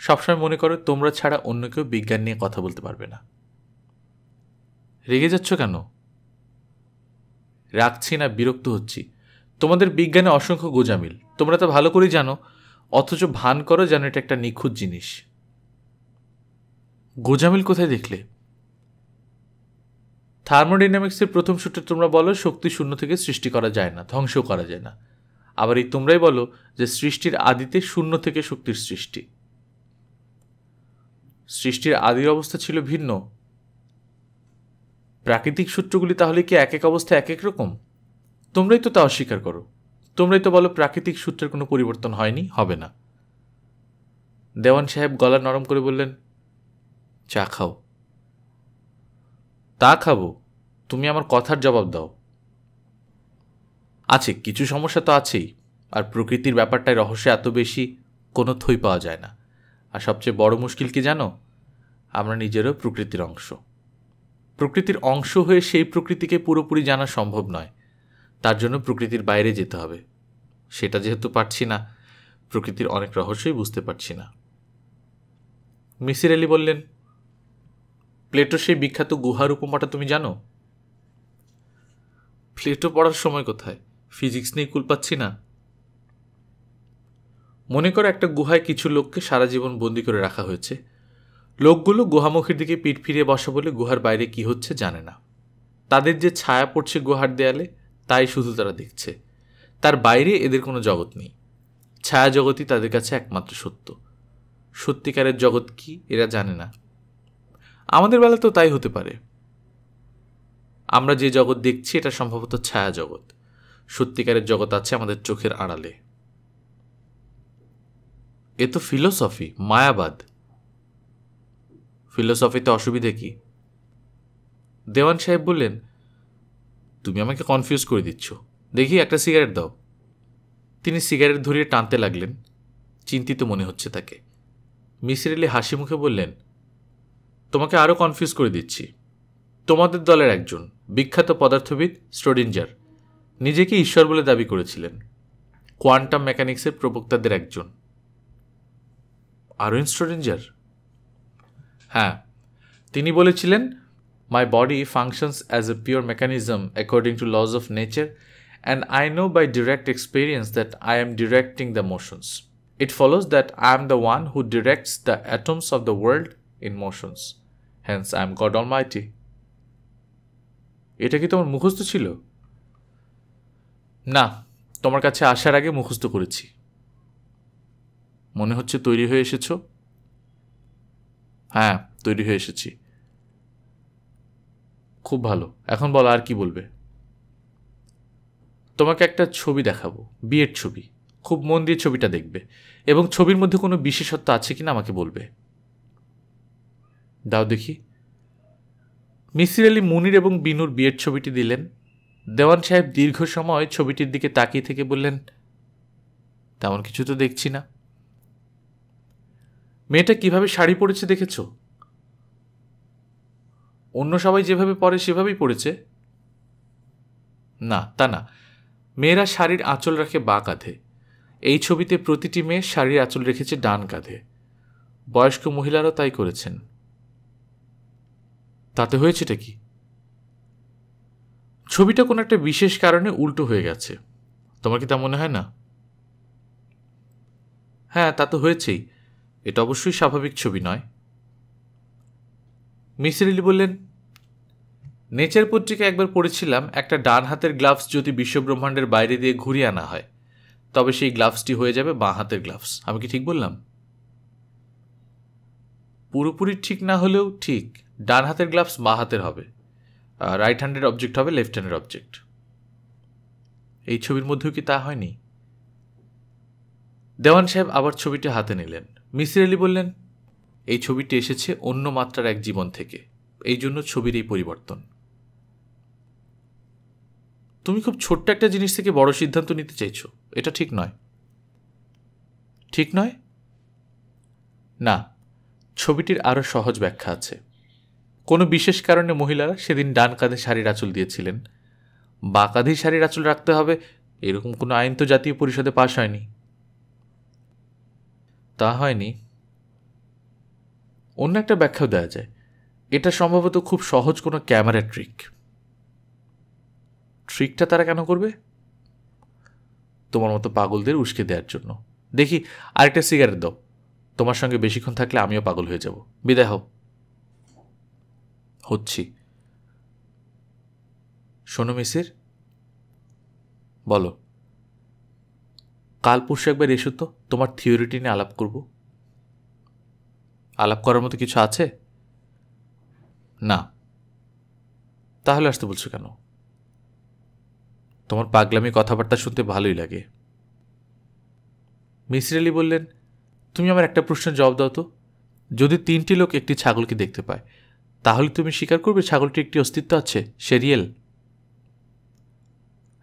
সবসময় মনে করো তোমরা ছাড়া অন্য কেউ বিজ্ঞান নিয়ে কথা বলতে পারবে না রেগে যাচ্ছ কেন রাখছি না বিরক্ত হচ্ছি তোমাদের বিজ্ঞানে অসংখ্য গোজামিল তোমরা তো ভালো করেই জানো অথচ ভান করো যেন এটা একটা নিখুঁত জিনিস গোজামিল কোথায় দেখলে থার্মোডাইনামিক্সের প্রথম সূত্রে তোমরা বলো শক্তি শূন্য থেকে সৃষ্টি করা যায় না ধ্বংস করা যায় না আবার এই তোমরাই বলো যে সৃষ্টির আদিতে শূন্য থেকে শক্তির সৃষ্টি সৃষ্টির আদির অবস্থা ছিল ভিন্ন প্রাকৃতিক সূত্রগুলি তাহলে কি এক এক অবস্থা এক এক রকম তোমরাই তো তা অস্বীকার করো তোমরাই তো বলো প্রাকৃতিক সূত্রের কোনো পরিবর্তন হয়নি হবে না দেওয়ান সাহেব গলা নরম করে বললেন চা খাও তা খাবো তুমি আমার কথার জবাব দাও আছে কিছু সমস্যা তো আছেই আর প্রকৃতির ব্যাপারটায় রহস্য এত বেশি কোনো থই পাওয়া যায় না আর সবচেয়ে বড় মুশকিল কি জানো আমরা নিজেরও প্রকৃতির অংশ প্রকৃতির অংশ হয়ে সেই প্রকৃতিকে পুরোপুরি জানা সম্ভব নয় তার জন্য প্রকৃতির বাইরে যেতে হবে সেটা যেহেতু পারছি না প্রকৃতির অনেক রহস্যই বুঝতে পারছি না মিসির আলি বললেন প্লেটো সেই বিখ্যাত গুহার উপমাটা তুমি জানো প্লেটো পড়ার সময় কোথায় ফিজিক্স নিয়ে কুল পাচ্ছি না মনে করো একটা গুহায় কিছু লোককে সারা জীবন বন্দি করে রাখা হয়েছে লোকগুলো গুহামুখীর দিকে পিঠ ফিরিয়ে বসা বলে গুহার বাইরে কি হচ্ছে জানে না তাদের যে ছায়া পড়ছে গুহার দেয়ালে তাই শুধু তারা দেখছে তার বাইরে এদের কোনো জগৎ নেই ছায়া জগতই তাদের কাছে একমাত্র সত্য সত্যিকারের জগৎ কি এরা জানে না আমাদের বেলা তো তাই হতে পারে আমরা যে জগৎ দেখছি এটা সম্ভবত ছায়া জগৎ সত্যিকারের জগৎ আছে আমাদের চোখের আড়ালে এ তো ফিলোসফি মায়াবাদ ফিলোসফিতে অসুবিধে কি দেওয়ান সাহেব বললেন তুমি আমাকে কনফিউজ করে দিচ্ছ দেখি একটা সিগারেট দাও তিনি সিগারেট ধরিয়ে টানতে লাগলেন চিন্তিত মনে হচ্ছে তাকে মিসির আলি হাসি মুখে বললেন তোমাকে আরও কনফিউজ করে দিচ্ছি তোমাদের দলের একজন বিখ্যাত পদার্থবিদ স্টোডিঞ্জার নিজেকে ঈশ্বর বলে দাবি করেছিলেন কোয়ান্টাম মেকানিক্সের প্রবক্তাদের একজন আরোইন স্টোডেঞ্জার হ্যাঁ তিনি বলেছিলেন My body functions as a pure mechanism according to laws of nature, and I know by direct experience that I am directing the motions. It follows that I am the one who directs the atoms of the world in motions. Hence, I am God Almighty. এটা কি তোমার মুখস্থ ছিল না তোমার কাছে আসার আগে মুখস্থ করেছি মনে হচ্ছে তৈরি হয়ে এসেছো হ্যাঁ তৈরি হয়ে এসেছি খুব ভালো এখন বলো আর কি বলবে তোমাকে একটা ছবি দেখাবো বিয়ের ছবি খুব মন দিয়ে ছবিটা দেখবে এবং ছবির মধ্যে কোনো বিশেষত্ব আছে কিনা আমাকে বলবে দাও দেখি মিসির আলী মুনির এবং বিনুর বিয়ের ছবিটি দিলেন দেওয়ান সাহেব দীর্ঘ সময় ছবিটির দিকে তাকিয়ে থেকে বললেন তেমন কিছু তো দেখছি না মেয়েটা কিভাবে শাড়ি পরেছে দেখেছো অন্য সবাই যেভাবে পরে সেভাবেই পড়েছে না তা না মেয়েরা শাড়ির আঁচল রাখে বা কাঁধে এই ছবিতে প্রতিটি মেয়ে শাড়ির আঁচল রেখেছে ডান কাঁধে বয়স্ক মহিলারাও তাই করেছেন তাতে হয়েছেটা কি ছবিটা কোনো একটা বিশেষ কারণে উল্টো হয়ে গেছে তোমার কি তা মনে হয় না হ্যাঁ তা তো হয়েছেই এটা অবশ্যই স্বাভাবিক ছবি নয় মিসির আলি বললেন নেচার পত্রিকা একবার পড়েছিলাম একটা ডান হাতের গ্লাভস যদি বিশ্বব্রহ্মাণ্ডের বাইরে দিয়ে ঘুরিয়ে আনা হয় তবে সেই গ্লাভসটি হয়ে যাবে বাঁ হাতের গ্লাভস আমি কি ঠিক বললাম পুরোপুরি ঠিক না হলেও ঠিক ডান হাতের গ্লাভস বাঁ হাতের হবে রাইট হ্যান্ডের অবজেক্ট হবে লেফট হ্যান্ডের অবজেক্ট এই ছবির মধ্যেও কি তা হয়নি দেওয়ান সাহেব আবার ছবিটি হাতে নিলেন মিসির আলি বললেন এই ছবিটি এসেছে অন্য মাত্রার এক জীবন থেকে এই জন্য ছবির এই পরিবর্তন তুমি খুব ছোট্ট একটা জিনিস থেকে বড় সিদ্ধান্ত নিতে চাইছো এটা ঠিক নয় ঠিক নয় না ছবিটির আরও সহজ ব্যাখ্যা আছে কোনো বিশেষ কারণে মহিলারা সেদিন ডান কাঁধে শাড়ির আঁচল দিয়েছিলেন বা কাঁধেই শাড়ির আঁচল রাখতে হবে এরকম কোনো আইন তো জাতীয় পরিষদে পাশ হয়নি তা হয়নি অন্য একটা ব্যাখ্যাও দেওয়া যায় এটা সম্ভবত খুব সহজ কোনো ক্যামেরা ট্রিক ট্রিকটা তারা কেন করবে তোমার মতো পাগলদের উস্কে দেওয়ার জন্য দেখি আরেকটা সিগারেট দাও তোমার সঙ্গে বেশিক্ষণ থাকলে আমিও পাগল হয়ে যাব বিদায় হোক হচ্ছি শোনো মিসির বলো কাল পরশু একবার এসো তো তোমার থিওরিটি নিয়ে আলাপ করবো আলাপ করার মতো কিছু আছে না তাহলে আসতে বলছো কেন তোমার পাগলামি কথাবার্তা শুনতে ভালোই লাগে মিসির আলি বললেন তুমি আমার একটা প্রশ্নের জবাব দাও তো যদি তিনটি লোক একটি ছাগলকে দেখতে পায় তাহলে তুমি স্বীকার করবে ছাগলটির একটি অস্তিত্ব আছে সেরিয়েল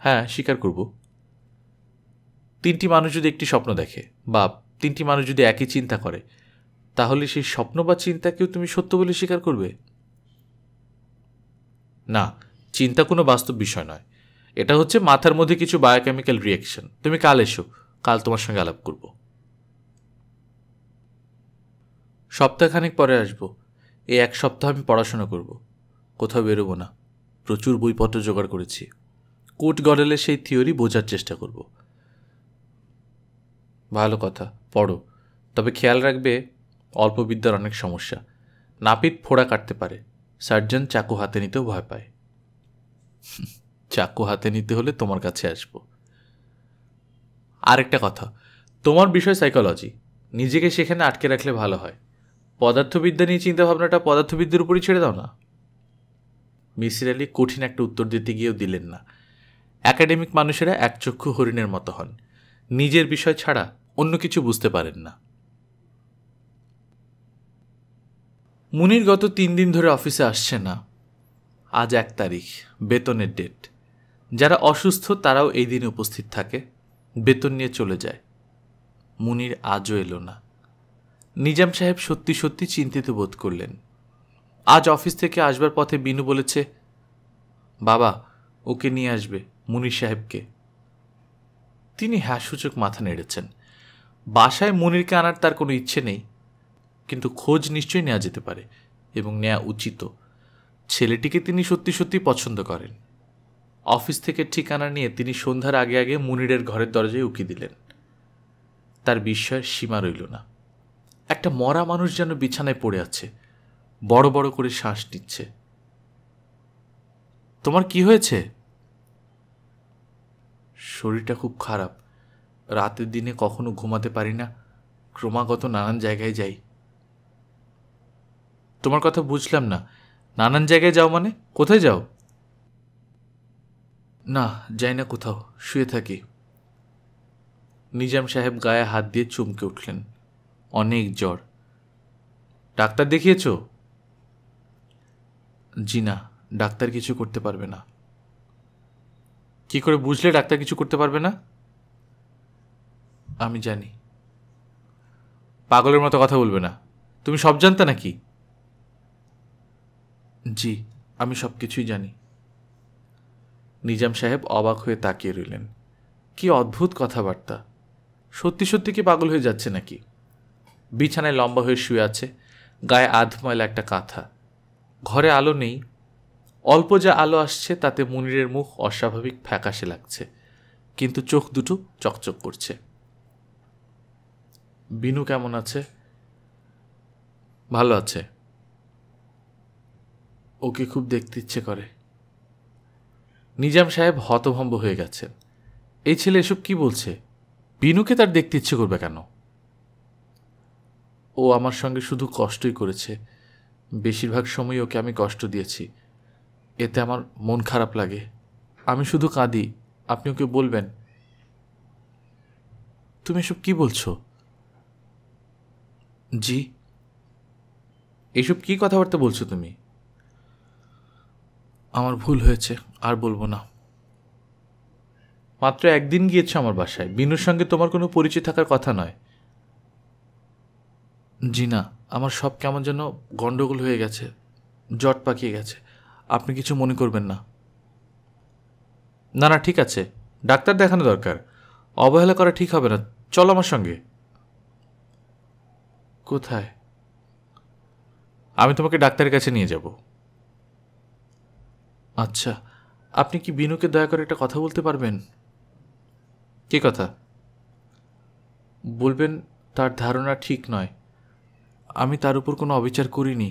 হ্যাঁ স্বীকার করব তিনটি মানুষ যদি একটি স্বপ্ন দেখে বা তিনটি মানুষ যদি একই চিন্তা করে তাহলে সেই স্বপ্ন বা চিন্তাকেও তুমি সত্য বলে স্বীকার করবে না চিন্তা কোনো বাস্তব বিষয় নয় এটা হচ্ছে মাথার মধ্যে কিছু বায়োকেমিক্যাল রিয়াকশন তুমি কাল এসো কাল তোমার সঙ্গে আলাপ করব সপ্তাহখানেক পরে আসব এই এক সপ্তাহ আমি পড়াশোনা করব কোথাও বেরোবো না প্রচুর বইপত্র জোগাড় করেছি কোট গডেলের সেই থিওরি বোঝার চেষ্টা করব ভালো কথা পড়ো তবে খেয়াল রাখবে অল্প বিদ্যার অনেক সমস্যা নাপিত ফোড়া কাটতে পারে সার্জন চাকু হাতে নিতেও ভয় পায় চাকু হাতে নিতে হলে তোমার কাছে আসব আরেকটা কথা তোমার বিষয় সাইকোলজি নিজেকে সেখানে আটকে রাখলে ভালো হয় পদার্থবিদ্যা নিয়ে চিন্তাভাবনাটা পদার্থবিদ্যার উপরই ছেড়ে দাও না মিসির আলী কঠিন একটা উত্তর দিতে গিয়েও দিলেন না একাডেমিক মানুষেরা একচক্ষু হরিণের মতো হন নিজের বিষয় ছাড়া অন্য কিছু বুঝতে পারেন না মুনির গত তিন দিন ধরে অফিসে আসছে না আজ এক তারিখ বেতনের ডেট যারা অসুস্থ তারাও এই দিনে উপস্থিত থাকে বেতন নিয়ে চলে যায় মুনির আজও এলো না নিজাম সাহেব সত্যি সত্যি চিন্তিত বোধ করলেন আজ অফিস থেকে আসবার পথে বিনু বলেছে বাবা ওকে নিয়ে আসবে মুনির সাহেবকে তিনি সূচক মাথা নেড়েছেন বাসায় মুনিরকে আনার তার কোনো ইচ্ছে নেই কিন্তু খোঁজ নিশ্চয়ই নেওয়া যেতে পারে এবং নেওয়া উচিত ছেলেটিকে তিনি সত্যি সত্যি পছন্দ করেন অফিস থেকে ঠিকানা নিয়ে তিনি সন্ধ্যার আগে আগে মুনিরের ঘরের দরজায় উকি দিলেন তার বিস্ময়ের সীমা রইল না একটা মরা মানুষ যেন বিছানায় পড়ে আছে বড় বড় করে শ্বাস নিচ্ছে তোমার কি হয়েছে শরীরটা খুব খারাপ রাতের দিনে কখনো ঘুমাতে পারি না ক্রমাগত নানান জায়গায় যাই তোমার কথা বুঝলাম না নানান জায়গায় যাও মানে কোথায় যাও না যাই না কোথাও শুয়ে থাকি নিজাম সাহেব গায়ে হাত দিয়ে চমকে উঠলেন অনেক জ্বর ডাক্তার দেখিয়েছ জি না ডাক্তার কিছু করতে পারবে না কি করে বুঝলে ডাক্তার কিছু করতে পারবে না আমি জানি পাগলের মতো কথা বলবে না তুমি সব জানতে নাকি জি আমি সব কিছুই জানি নিজাম সাহেব অবাক হয়ে তাকিয়ে রইলেন কি অদ্ভুত কথাবার্তা সত্যি সত্যি কি পাগল হয়ে যাচ্ছে নাকি বিছানায় লম্বা হয়ে শুয়ে আছে গায়ে আধময়লা একটা কাঁথা ঘরে আলো নেই অল্প যা আলো আসছে তাতে মুনিরের মুখ অস্বাভাবিক ফ্যাকাশে লাগছে কিন্তু চোখ দুটো চকচক করছে বিনু কেমন আছে ভালো আছে ওকে খুব দেখতে ইচ্ছে করে নিজাম সাহেব হতভম্ব হয়ে গেছেন এই ছেলে এসব কি বলছে বিনুকে তার দেখতে ইচ্ছে করবে কেন ও আমার সঙ্গে শুধু কষ্টই করেছে বেশিরভাগ সময় ওকে আমি কষ্ট দিয়েছি এতে আমার মন খারাপ লাগে আমি শুধু কাঁদি আপনি ওকে বলবেন তুমি এসব কি বলছো জি এসব কি কথাবার্তা বলছো তুমি আমার ভুল হয়েছে আর বলবো না মাত্র একদিন গিয়েছে আমার বাসায় বিনুর সঙ্গে তোমার কোনো পরিচয় থাকার কথা নয় জি না আমার সব কেমন যেন গণ্ডগোল হয়ে গেছে জট পাকিয়ে গেছে আপনি কিছু মনে করবেন না না না ঠিক আছে ডাক্তার দেখানো দরকার অবহেলা করা ঠিক হবে না চলো আমার সঙ্গে কোথায় আমি তোমাকে ডাক্তারের কাছে নিয়ে যাবো আচ্ছা আপনি কি বিনুকে দয়া করে একটা কথা বলতে পারবেন কি কথা বলবেন তার ধারণা ঠিক নয় আমি তার উপর কোনো অবিচার করিনি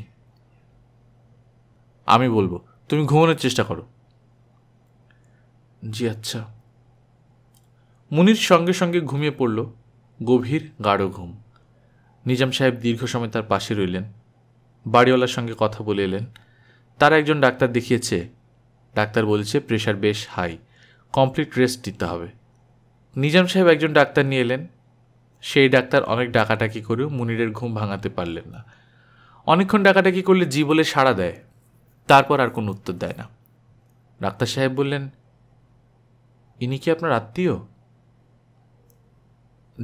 আমি বলবো তুমি ঘুমানোর চেষ্টা করো জি আচ্ছা মুনির সঙ্গে সঙ্গে ঘুমিয়ে পড়ল গভীর গাঢ় ঘুম নিজাম সাহেব দীর্ঘ সময় তার পাশে রইলেন বাড়িওয়ালার সঙ্গে কথা বলে এলেন তারা একজন ডাক্তার দেখিয়েছে ডাক্তার বলেছে প্রেশার বেশ হাই কমপ্লিট রেস্ট দিতে হবে নিজাম সাহেব একজন ডাক্তার নিয়ে এলেন সেই ডাক্তার অনেক ডাকাটাকি করেও মুনিরের ঘুম ভাঙাতে পারলেন না অনেকক্ষণ ডাকাটাকি করলে জি বলে সাড়া দেয় তারপর আর কোনো উত্তর দেয় না ডাক্তার সাহেব বললেন ইনি কি আপনার আত্মীয়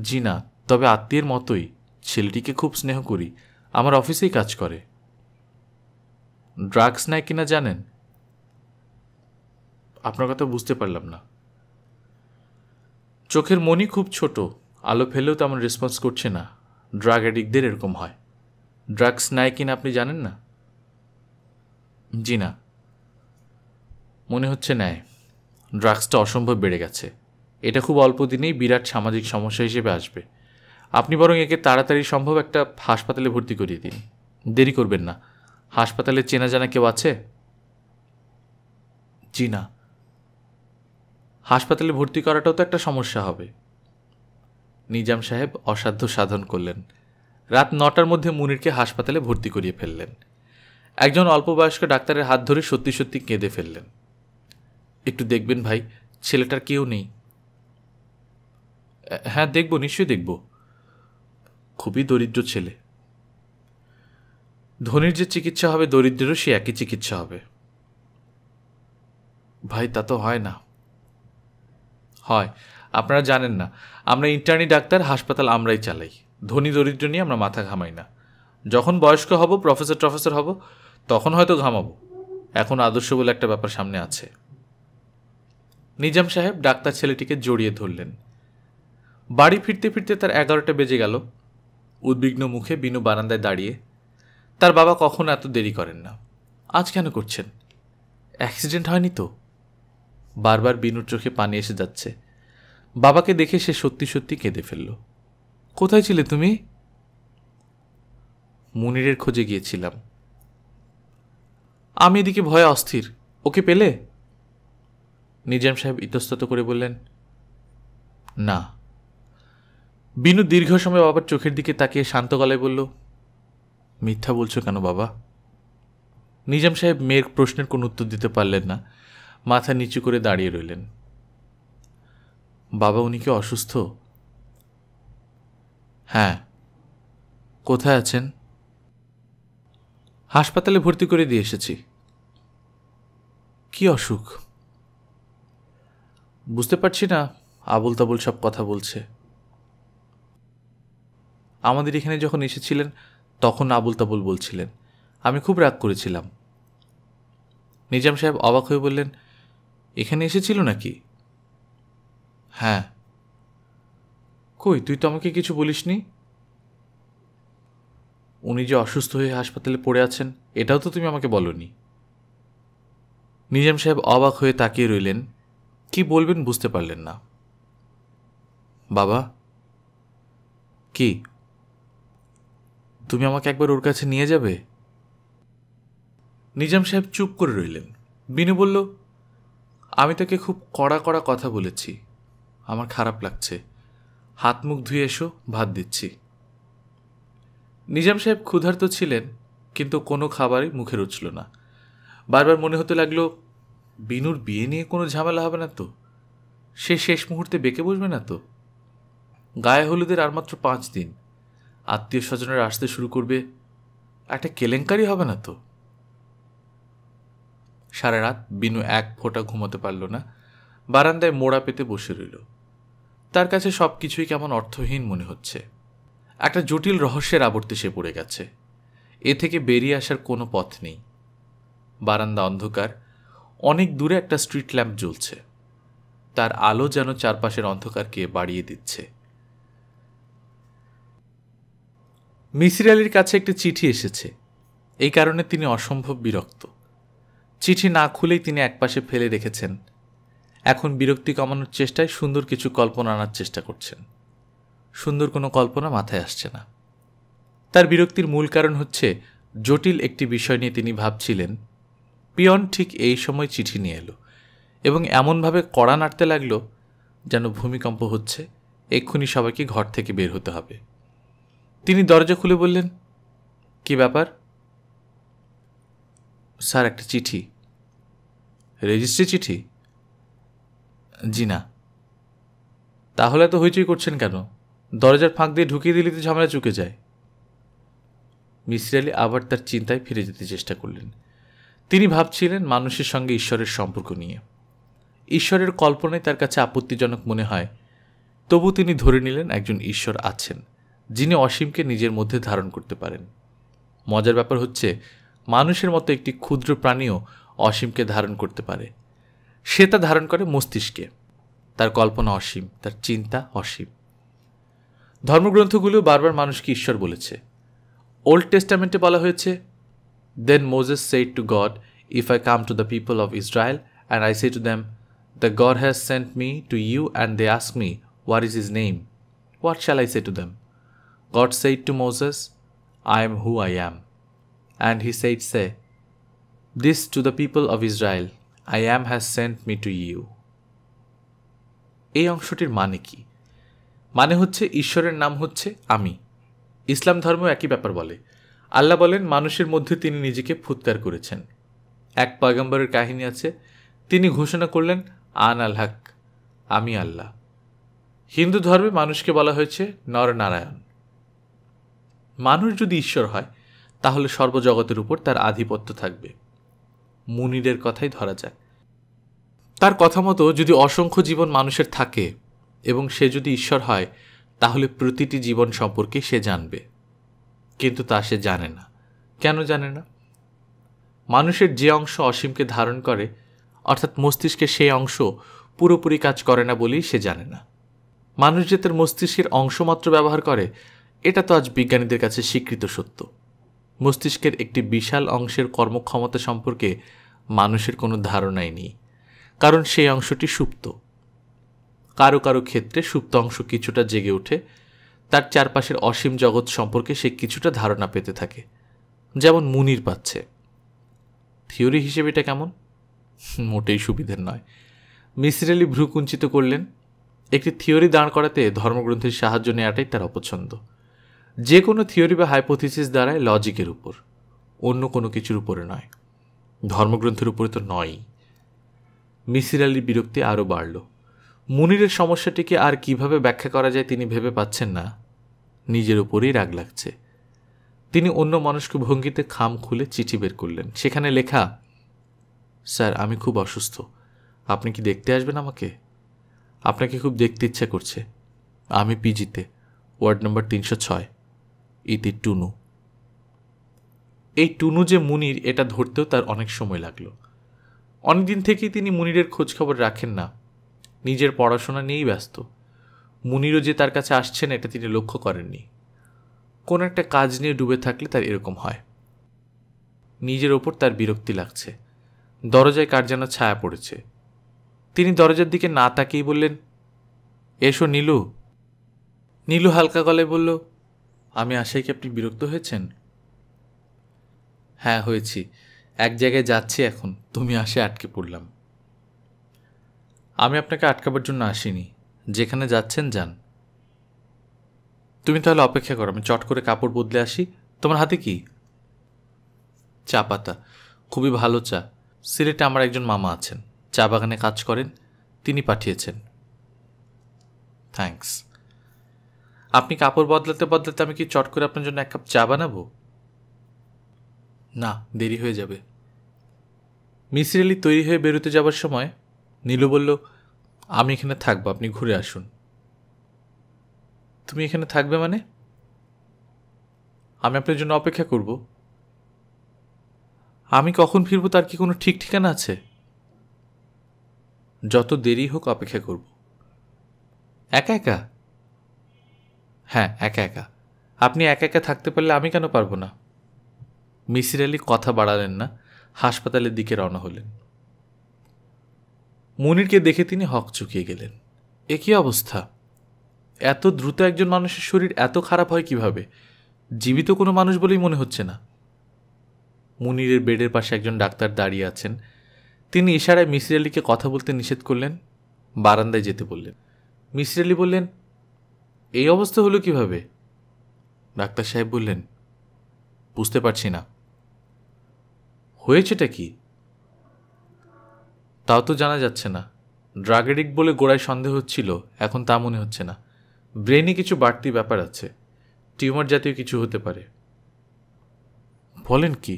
জি না তবে আত্মীয়ের মতোই ছেলেটিকে খুব স্নেহ করি আমার অফিসেই কাজ করে ড্রাগস নেয় কিনা জানেন আপনার কথা বুঝতে পারলাম না চোখের মনি খুব ছোট আলো ফেলেও তেমন রেসপন্স করছে না ড্রাগ অ্যাডিকদের এরকম হয় ড্রাগস নেয় কিনা আপনি জানেন না জি না মনে হচ্ছে নেয় ড্রাগসটা অসম্ভব বেড়ে গেছে এটা খুব অল্প দিনেই বিরাট সামাজিক সমস্যা হিসেবে আসবে আপনি বরং একে তাড়াতাড়ি সম্ভব একটা হাসপাতালে ভর্তি করিয়ে দিন দেরি করবেন না হাসপাতালে চেনা জানা কেউ আছে জি না হাসপাতালে ভর্তি করাটাও তো একটা সমস্যা হবে নিজাম সাহেব অসাধ্য সাধন করলেন রাত নটার মধ্যে মুনিরকে হাসপাতালে ভর্তি করিয়ে ফেললেন একজন অল্পবয়স্ক ডাক্তারের হাত ধরে সত্যি সত্যি কেঁদে ফেললেন একটু দেখবেন ভাই ছেলেটার কেউ নেই হ্যাঁ দেখব নিশ্চয়ই দেখব খুবই দরিদ্র ছেলে ধনির যে চিকিৎসা হবে দরিদ্রেরও সে একই চিকিৎসা হবে ভাই তা তো হয় না হয় আপনারা জানেন না আমরা ইন্টারনি ডাক্তার হাসপাতাল আমরাই চালাই ধনী দরিদ্র নিয়ে আমরা মাথা ঘামাই না যখন বয়স্ক হব প্রফেসর ট্রফেসর হব তখন হয়তো ঘামাবো এখন আদর্শ বলে একটা ব্যাপার সামনে আছে নিজাম সাহেব ডাক্তার ছেলেটিকে জড়িয়ে ধরলেন বাড়ি ফিরতে ফিরতে তার এগারোটা বেজে গেল উদ্বিগ্ন মুখে বিনু বারান্দায় দাঁড়িয়ে তার বাবা কখনো এত দেরি করেন না আজ কেন করছেন অ্যাক্সিডেন্ট হয়নি তো বারবার বিনুর চোখে পানি এসে যাচ্ছে বাবাকে দেখে সে সত্যি সত্যি কেঁদে ফেলল কোথায় ছিলে তুমি মুনিরের খোঁজে গিয়েছিলাম আমি এদিকে ভয়ে অস্থির ওকে পেলে নিজাম সাহেব ইতস্তত করে বললেন না বিনু দীর্ঘ সময় বাবার চোখের দিকে তাকিয়ে শান্ত গলায় বলল মিথ্যা বলছো কেন বাবা নিজাম সাহেব মেয়ের প্রশ্নের কোনো উত্তর দিতে পারলেন না মাথা নিচু করে দাঁড়িয়ে রইলেন বাবা উনি কি অসুস্থ হ্যাঁ কোথায় আছেন হাসপাতালে ভর্তি করে দিয়ে এসেছি কি অসুখ বুঝতে পারছি না আবুল তাবুল সব কথা বলছে আমাদের এখানে যখন এসেছিলেন তখন আবুল তাবুল বলছিলেন আমি খুব রাগ করেছিলাম নিজাম সাহেব অবাক হয়ে বললেন এখানে এসেছিল নাকি হ্যাঁ কই তুই তো আমাকে কিছু বলিসনি উনি যে অসুস্থ হয়ে হাসপাতালে পড়ে আছেন এটাও তো তুমি আমাকে বলনি নিজাম সাহেব অবাক হয়ে তাকিয়ে রইলেন কি বলবেন বুঝতে পারলেন না বাবা কি তুমি আমাকে একবার ওর কাছে নিয়ে যাবে নিজাম সাহেব চুপ করে রইলেন বিনু বলল আমি তাকে খুব কড়া কড়া কথা বলেছি আমার খারাপ লাগছে হাত মুখ ধুয়ে এসো ভাত দিচ্ছি নিজাম সাহেব ক্ষুধার্ত ছিলেন কিন্তু কোনো খাবারই মুখে রুচল না বারবার মনে হতে লাগলো বিনুর বিয়ে নিয়ে কোনো ঝামেলা হবে না তো সে শেষ মুহূর্তে বেঁকে বসবে না তো গায়ে হলুদের আর মাত্র পাঁচ দিন আত্মীয় স্বজনের আসতে শুরু করবে একটা কেলেঙ্কারি হবে না তো সারা রাত বিনু এক ফোঁটা ঘুমোতে পারল না বারান্দায় মোড়া পেতে বসে রইল তার কাছে সব কিছুই কেমন অর্থহীন মনে হচ্ছে একটা জটিল রহস্যের আবর্তে সে পড়ে গেছে এ থেকে বেরিয়ে আসার কোনো পথ নেই বারান্দা অন্ধকার অনেক দূরে একটা স্ট্রিট ল্যাম্প জ্বলছে তার আলো যেন চারপাশের অন্ধকারকে বাড়িয়ে দিচ্ছে মিসির আলির কাছে একটি চিঠি এসেছে এই কারণে তিনি অসম্ভব বিরক্ত চিঠি না খুলেই তিনি একপাশে ফেলে রেখেছেন এখন বিরক্তি কমানোর চেষ্টায় সুন্দর কিছু কল্পনা আনার চেষ্টা করছেন সুন্দর কোনো কল্পনা মাথায় আসছে না তার বিরক্তির মূল কারণ হচ্ছে জটিল একটি বিষয় নিয়ে তিনি ভাবছিলেন পিয়ন ঠিক এই সময় চিঠি নিয়ে এলো এবং এমনভাবে কড়া নাড়তে লাগলো যেন ভূমিকম্প হচ্ছে এক্ষুনি সবাইকে ঘর থেকে বের হতে হবে তিনি দরজা খুলে বললেন কি ব্যাপার স্যার একটা চিঠি রেজিস্ট্রি চিঠি জি না তাহলে তো হইচই করছেন কেন দরজার ফাঁক দিয়ে ঢুকিয়ে দিলে তো ঝামেলা চুকে যায় মিসির আলী আবার তার চিন্তায় ফিরে যেতে চেষ্টা করলেন তিনি ভাবছিলেন মানুষের সঙ্গে ঈশ্বরের সম্পর্ক নিয়ে ঈশ্বরের কল্পনায় তার কাছে আপত্তিজনক মনে হয় তবু তিনি ধরে নিলেন একজন ঈশ্বর আছেন যিনি অসীমকে নিজের মধ্যে ধারণ করতে পারেন মজার ব্যাপার হচ্ছে মানুষের মতো একটি ক্ষুদ্র প্রাণীও অসীমকে ধারণ করতে পারে সে তা ধারণ করে মস্তিষ্কে তার কল্পনা অসীম তার চিন্তা অসীম ধর্মগ্রন্থগুলো বারবার মানুষকে ঈশ্বর বলেছে ওল্ড টেস্টামেন্টে বলা হয়েছে then Moses said to God if I come to the people of Israel and I say to them the God has sent me to you and they ask me what is his name what shall I say to them God said to Moses I am who I am And he said, Say, this to the people of Israel I am has sent me to you এই অংশটির মানে কি মানে হচ্ছে ঈশ্বরের নাম হচ্ছে আমি ইসলাম ধর্ম একই ব্যাপার বলে আল্লাহ বলেন মানুষের মধ্যে তিনি নিজেকে ফুৎকার করেছেন এক পয়গম্বরের কাহিনী আছে তিনি ঘোষণা করলেন আন আল হক আমি আল্লাহ হিন্দু ধর্মে মানুষকে বলা হয়েছে নরনারায়ণ মানুষ যদি ঈশ্বর হয় তাহলে সর্বজগতের উপর তার আধিপত্য থাকবে মুনিরের কথাই ধরা যায় তার কথা মতো যদি অসংখ্য জীবন মানুষের থাকে এবং সে যদি ঈশ্বর হয় তাহলে প্রতিটি জীবন সম্পর্কে সে জানবে কিন্তু তা সে জানে না কেন জানে না মানুষের যে অংশ অসীমকে ধারণ করে অর্থাৎ মস্তিষ্কের সেই অংশ পুরোপুরি কাজ করে না বলেই সে জানে না মানুষ যে তার মস্তিষ্কের অংশমাত্র ব্যবহার করে এটা তো আজ বিজ্ঞানীদের কাছে স্বীকৃত সত্য মস্তিষ্কের একটি বিশাল অংশের কর্মক্ষমতা সম্পর্কে মানুষের কোনো ধারণাই নেই কারণ সেই অংশটি সুপ্ত কারো কারো ক্ষেত্রে সুপ্ত অংশ কিছুটা জেগে ওঠে তার চারপাশের অসীম জগৎ সম্পর্কে সে কিছুটা ধারণা পেতে থাকে যেমন মুনির পাচ্ছে থিওরি হিসেবে এটা কেমন মোটেই সুবিধের নয় মিসির আলী ভ্রুকুঞ্চিত করলেন একটি থিওরি দাঁড় করাতে ধর্মগ্রন্থের সাহায্য নেওয়াটাই তার অপছন্দ যে কোনো থিওরি বা হাইপোথিসিস দ্বারায় লজিকের উপর অন্য কোনো কিছুর উপরে নয় ধর্মগ্রন্থের উপরে তো নয়ই মিসির আলির বিরক্তি আরও বাড়ল মুনিরের সমস্যাটিকে আর কিভাবে ব্যাখ্যা করা যায় তিনি ভেবে পাচ্ছেন না নিজের উপরেই রাগ লাগছে তিনি অন্য মানুষকে ভঙ্গিতে খাম খুলে চিঠি বের করলেন সেখানে লেখা স্যার আমি খুব অসুস্থ আপনি কি দেখতে আসবেন আমাকে আপনাকে খুব দেখতে ইচ্ছা করছে আমি পিজিতে ওয়ার্ড নম্বর তিনশো ছয় ইতি টুনু এই টুনু যে মুনির এটা ধরতেও তার অনেক সময় লাগলো অনেকদিন থেকেই তিনি মুনিরের খোঁজখবর রাখেন না নিজের পড়াশোনা নিয়েই ব্যস্ত মুনিরও যে তার কাছে আসছেন এটা তিনি লক্ষ্য করেননি কোনো একটা কাজ নিয়ে ডুবে থাকলে তার এরকম হয় নিজের ওপর তার বিরক্তি লাগছে দরজায় কার যেন ছায়া পড়েছে তিনি দরজার দিকে না তাকিয়ে বললেন এসো নীলু নীলু হালকা গলায় বলল আমি আসায় কি আপনি বিরক্ত হয়েছেন হ্যাঁ হয়েছি এক জায়গায় যাচ্ছি এখন তুমি আসে আটকে পড়লাম আমি আপনাকে আটকাবার জন্য আসিনি যেখানে যাচ্ছেন যান তুমি তাহলে অপেক্ষা করো আমি চট করে কাপড় বদলে আসি তোমার হাতে কি চা পাতা খুবই ভালো চা সিলেটে আমার একজন মামা আছেন চা বাগানে কাজ করেন তিনি পাঠিয়েছেন থ্যাংকস আপনি কাপড় বদলাতে বদলাতে আমি কি চট করে আপনার জন্য এক কাপ চা বানাবো না দেরি হয়ে যাবে মিসির আলি তৈরি হয়ে বেরোতে যাবার সময় নীলু বলল আমি এখানে থাকবো আপনি ঘুরে আসুন তুমি এখানে থাকবে মানে আমি আপনার জন্য অপেক্ষা করব আমি কখন ফিরবো তার কি কোনো ঠিক ঠিকানা আছে যত দেরি হোক অপেক্ষা করব একা একা হ্যাঁ একা একা আপনি একা একা থাকতে পারলে আমি কেন পারবো না মিসির আলি কথা বাড়ালেন না হাসপাতালের দিকে রওনা হলেন মুনিরকে দেখে তিনি হক চুকিয়ে গেলেন এ কী অবস্থা এত দ্রুত একজন মানুষের শরীর এত খারাপ হয় কিভাবে জীবিত কোনো মানুষ বলেই মনে হচ্ছে না মুনিরের বেডের পাশে একজন ডাক্তার দাঁড়িয়ে আছেন তিনি ইশারায় মিসির আলিকে কথা বলতে নিষেধ করলেন বারান্দায় যেতে বললেন মিসির আলি বললেন এই অবস্থা হলো কিভাবে ডাক্তার সাহেব বললেন বুঝতে পারছি না হয়েছেটা কি তাও তো জানা যাচ্ছে না ড্রাগ বলে গোড়ায় সন্দেহ হচ্ছিল এখন তা মনে হচ্ছে না ব্রেনে কিছু বাড়তি ব্যাপার আছে টিউমার জাতীয় কিছু হতে পারে বলেন কি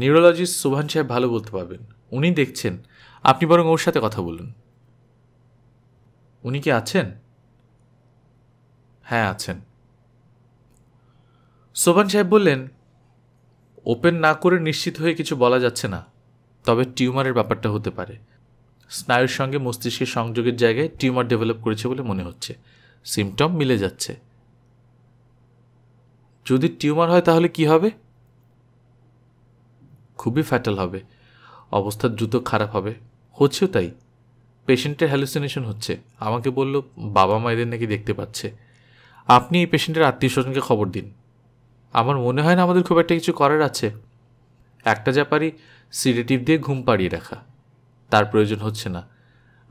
নিউরোলজিস্ট সুভান সাহেব ভালো বলতে পারবেন উনি দেখছেন আপনি বরং ওর সাথে কথা বলুন উনি কি আছেন হ্যাঁ আছেন সোবান সাহেব বললেন ওপেন না করে নিশ্চিত হয়ে কিছু বলা যাচ্ছে না তবে টিউমারের ব্যাপারটা হতে পারে স্নায়ুর সঙ্গে মস্তিষ্কের সংযোগের জায়গায় টিউমার ডেভেলপ করেছে বলে মনে হচ্ছে সিমটম মিলে যাচ্ছে যদি টিউমার হয় তাহলে কি হবে খুবই ফ্যাটাল হবে অবস্থা দ্রুত খারাপ হবে হচ্ছেও তাই পেশেন্টের হ্যালুসিনেশন হচ্ছে আমাকে বলল বাবা মায়েদের নাকি দেখতে পাচ্ছে আপনি এই পেশেন্টের আত্মীয় স্বজনকে খবর দিন আমার মনে হয় না আমাদের খুব একটা কিছু করার আছে একটা জাপারি সিডেটিভ দিয়ে ঘুম পাড়িয়ে রাখা তার প্রয়োজন হচ্ছে না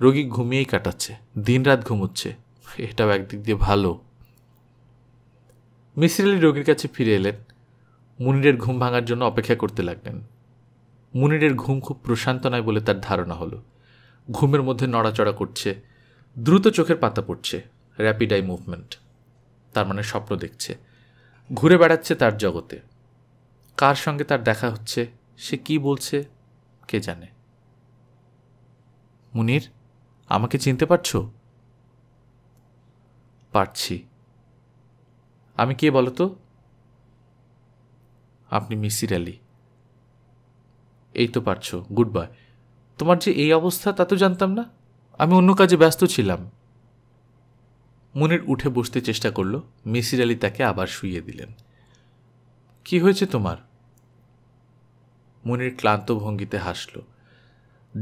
রোগী ঘুমিয়েই কাটাচ্ছে দিন রাত ঘুমোচ্ছে এটাও একদিক দিয়ে ভালো মিসির আলী রোগীর কাছে ফিরে এলেন মুনিরের ঘুম ভাঙার জন্য অপেক্ষা করতে লাগলেন মুনিরের ঘুম খুব প্রশান্ত নয় বলে তার ধারণা হলো ঘুমের মধ্যে নড়াচড়া করছে দ্রুত চোখের পাতা পড়ছে র্যাপিড আই মুভমেন্ট তার মানে স্বপ্ন দেখছে ঘুরে বেড়াচ্ছে তার জগতে কার সঙ্গে তার দেখা হচ্ছে সে কি বলছে কে জানে মুনির আমাকে চিনতে পারছ পারছি আমি কে বলো তো আপনি মিসির আলি এই তো পারছো গুড বাই তোমার যে এই অবস্থা তা তো জানতাম না আমি অন্য কাজে ব্যস্ত ছিলাম মুনির উঠে বসতে চেষ্টা করল মিসির আলি তাকে আবার শুইয়ে দিলেন কি হয়েছে তোমার মুনির ক্লান্ত ভঙ্গিতে হাসল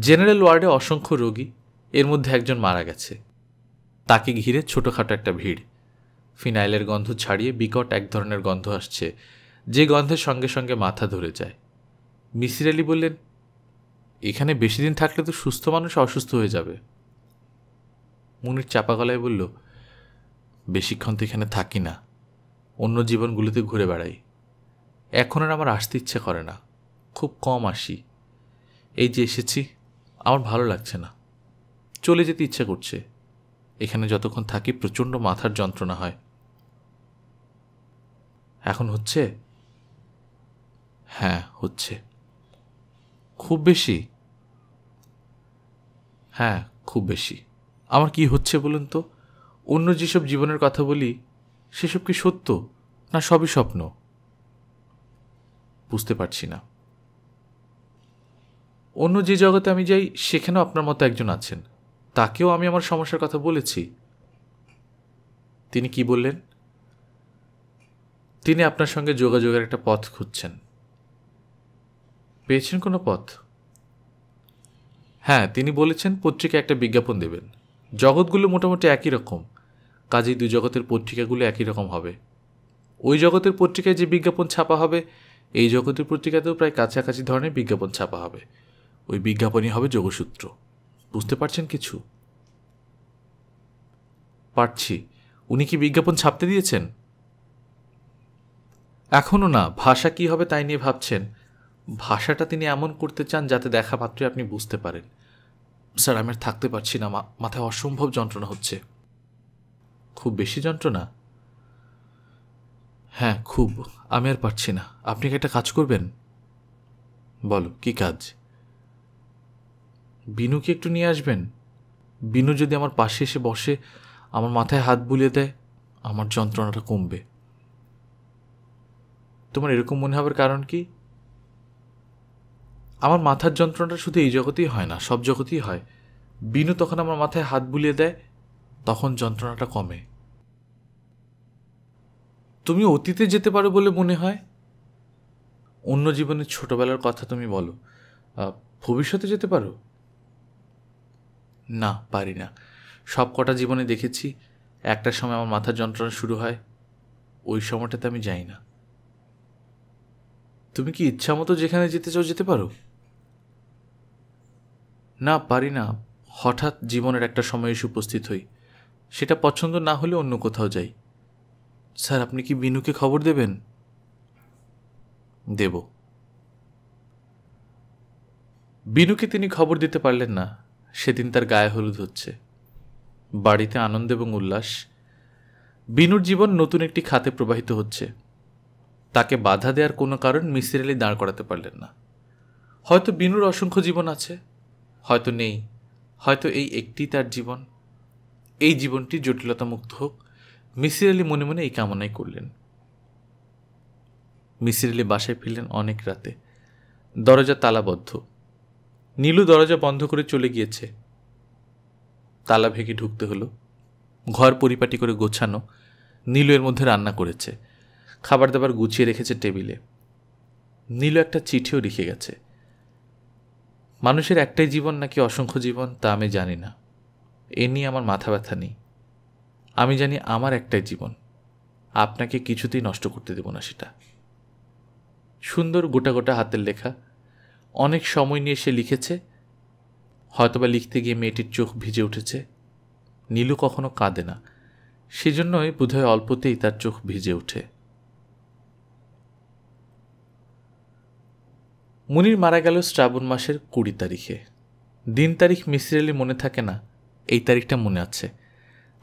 জেনারেল ওয়ার্ডে অসংখ্য রোগী এর মধ্যে একজন মারা গেছে তাকে ঘিরে ছোটোখাটো একটা ভিড় ফিনাইলের গন্ধ ছাড়িয়ে বিকট এক ধরনের গন্ধ আসছে যে গন্ধের সঙ্গে সঙ্গে মাথা ধরে যায় মিসির আলি বললেন এখানে বেশি দিন থাকলে তো সুস্থ মানুষ অসুস্থ হয়ে যাবে মুনির চাপা গলায় বলল বেশিক্ষণ তো এখানে থাকি না অন্য জীবনগুলিতে ঘুরে বেড়াই এখন আর আমার আসতে ইচ্ছে করে না খুব কম আসি এই যে এসেছি আমার ভালো লাগছে না চলে যেতে ইচ্ছে করছে এখানে যতক্ষণ থাকি প্রচণ্ড মাথার যন্ত্রণা হয় এখন হচ্ছে হ্যাঁ হচ্ছে খুব বেশি হ্যাঁ খুব বেশি আমার কি হচ্ছে বলুন তো অন্য যেসব জীবনের কথা বলি সেসব কি সত্য না সবই স্বপ্ন বুঝতে পারছি না অন্য যে জগতে আমি যাই সেখানেও আপনার মতো একজন আছেন তাকেও আমি আমার সমস্যার কথা বলেছি তিনি কি বললেন তিনি আপনার সঙ্গে যোগাযোগের একটা পথ খুঁজছেন পেয়েছেন কোনো পথ হ্যাঁ তিনি বলেছেন পত্রিকা একটা বিজ্ঞাপন দেবেন জগৎগুলো মোটামুটি একই রকম কাজেই দুই জগতের পত্রিকাগুলো একই রকম হবে ওই জগতের পত্রিকায় যে বিজ্ঞাপন ছাপা হবে এই জগতের পত্রিকাতেও প্রায় কাছাকাছি ধরনের বিজ্ঞাপন ছাপা হবে ওই বিজ্ঞাপনই হবে যোগসূত্র বুঝতে পারছেন কিছু পারছি উনি কি বিজ্ঞাপন ছাপতে দিয়েছেন এখনও না ভাষা কি হবে তাই নিয়ে ভাবছেন ভাষাটা তিনি এমন করতে চান যাতে দেখা মাত্রই আপনি বুঝতে পারেন স্যার আমি আর থাকতে পারছি না মাথায় অসম্ভব যন্ত্রণা হচ্ছে খুব বেশি যন্ত্রণা হ্যাঁ খুব আমি আর পারছি না আপনি কি একটা কাজ করবেন বলো কি কাজ বিনুকে একটু নিয়ে আসবেন বিনু যদি আমার পাশে এসে বসে আমার মাথায় হাত বুলিয়ে দেয় আমার যন্ত্রণাটা কমবে তোমার এরকম মনে হবার কারণ কি আমার মাথার যন্ত্রণাটা শুধু এই জগতেই হয় না সব জগতেই হয় বিনু তখন আমার মাথায় হাত বুলিয়ে দেয় তখন যন্ত্রণাটা কমে তুমি অতীতে যেতে পারো বলে মনে হয় অন্য জীবনের ছোটবেলার কথা তুমি বলো ভবিষ্যতে যেতে পারো না পারি না সব কটা জীবনে দেখেছি একটা সময় আমার মাথার যন্ত্রণা শুরু হয় ওই সময়টাতে আমি যাই না তুমি কি ইচ্ছা মতো যেখানে যেতে চাও যেতে পারো না পারি না হঠাৎ জীবনের একটা সময় এসে উপস্থিত হই সেটা পছন্দ না হলে অন্য কোথাও যাই স্যার আপনি কি বিনুকে খবর দেবেন দেব বিনুকে তিনি খবর দিতে পারলেন না সেদিন তার গায়ে হলুদ হচ্ছে বাড়িতে আনন্দ এবং উল্লাস বিনুর জীবন নতুন একটি খাতে প্রবাহিত হচ্ছে তাকে বাধা দেওয়ার কোনো কারণ মিসির আলি দাঁড় করাতে পারলেন না হয়তো বিনুর অসংখ্য জীবন আছে হয়তো নেই হয়তো এই একটি তার জীবন এই জীবনটি জটিলতা মুক্ত হোক মিসির আলি মনে মনে এই কামনাই করলেন মিসির আলি বাসায় ফিরলেন অনেক রাতে দরজা তালাবদ্ধ নীলু দরজা বন্ধ করে চলে গিয়েছে তালা ভেঙে ঢুকতে হলো ঘর পরিপাটি করে গোছানো নীলু এর মধ্যে রান্না করেছে খাবার দাবার গুছিয়ে রেখেছে টেবিলে নীলু একটা চিঠিও লিখে গেছে মানুষের একটাই জীবন নাকি অসংখ্য জীবন তা আমি জানি না এ নিয়ে আমার মাথা ব্যথা নেই আমি জানি আমার একটাই জীবন আপনাকে কিছুতেই নষ্ট করতে দেব না সেটা সুন্দর গোটা গোটা হাতের লেখা অনেক সময় নিয়ে সে লিখেছে হয়তোবা লিখতে গিয়ে মেয়েটির চোখ ভিজে উঠেছে নীলু কখনো কাঁদে না সেজন্যই বোধহয় অল্পতেই তার চোখ ভিজে ওঠে মুনির মারা গেল শ্রাবণ মাসের কুড়ি তারিখে দিন তারিখ মিসির আলি মনে থাকে না এই তারিখটা মনে আছে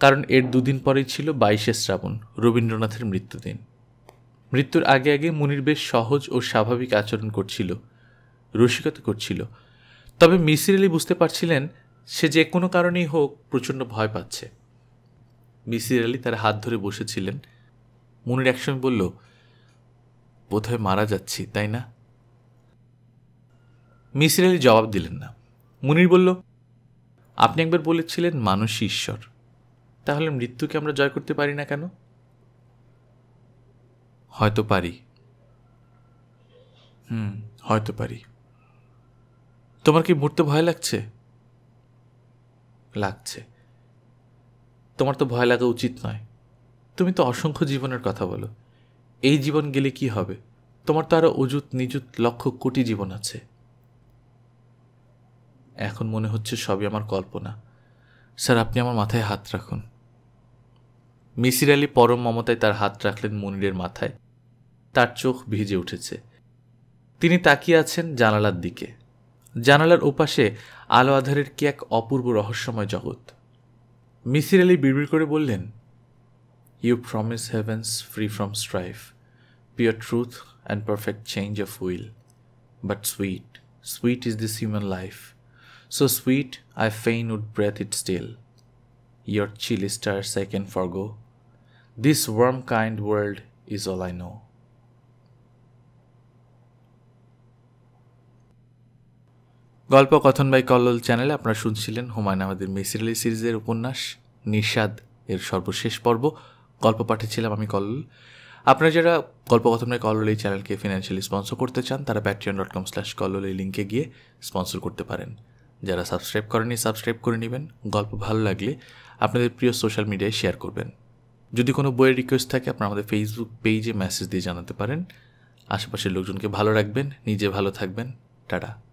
কারণ এর দুদিন পরেই ছিল বাইশে শ্রাবণ রবীন্দ্রনাথের মৃত্যুদিন মৃত্যুর আগে আগে মুনির বেশ সহজ ও স্বাভাবিক আচরণ করছিল রসিকতা করছিল তবে মিসির আলি বুঝতে পারছিলেন সে যে কোনো কারণেই হোক প্রচণ্ড ভয় পাচ্ছে মিসির আলি তার হাত ধরে বসেছিলেন মুনির একসময় বলল বোধহয় মারা যাচ্ছি তাই না মিসির আলি জবাব দিলেন না মুনির বলল আপনি একবার বলেছিলেন মানুষ ঈশ্বর তাহলে মৃত্যুকে আমরা জয় করতে পারি না কেন হয়তো পারি হুম হয়তো পারি তোমার কি মরতে ভয় লাগছে লাগছে তোমার তো ভয় লাগা উচিত নয় তুমি তো অসংখ্য জীবনের কথা বলো এই জীবন গেলে কি হবে তোমার তো আরও অজুত নিযুত লক্ষ কোটি জীবন আছে এখন মনে হচ্ছে সবই আমার কল্পনা স্যার আপনি আমার মাথায় হাত রাখুন মিসির আলী পরম মমতায় তার হাত রাখলেন মনিরের মাথায় তার চোখ ভিজে উঠেছে তিনি তাকিয়ে আছেন জানালার দিকে জানালার ওপাশে আলো আধারের কি এক অপূর্ব রহস্যময় জগৎ মিসির আলী বিড়বিড় করে বললেন you promise heavens free from strife pure truth and perfect change of will but sweet sweet is this human life so sweet I fain would breathe it still your chill star second can go This warm, kind world is all I know. গল্প কথন বাই কল্লোল চ্যানেলে আপনারা শুনছিলেন হুমায়ুন আহমেদের মেসির আলী সিরিজের উপন্যাস নিষাদ এর সর্বশেষ পর্ব গল্প পাঠিয়েছিলাম আমি কল্লোল আপনারা যারা গল্প কথন বাই কল্লোল এই চ্যানেলকে ফিনান্সিয়ালি স্পন্সর করতে চান তারা Patreon dot com slash Kallol এই লিঙ্কে গিয়ে স্পন্সর করতে পারেন যারা সাবস্ক্রাইব করেনি সাবস্ক্রাইব করে নেবেন গল্প ভালো লাগলে আপনাদের প্রিয় সোশ্যাল মিডিয়ায় শেয়ার করবেন যদি কোনো বইয়ের রিকোয়েস্ট থাকে আপনারা আমাদের ফেসবুক পেজে মেসেজ দিয়ে জানাতে পারেন আশেপাশের লোকজনকে ভালো রাখবেন নিজে ভালো থাকবেন টাটা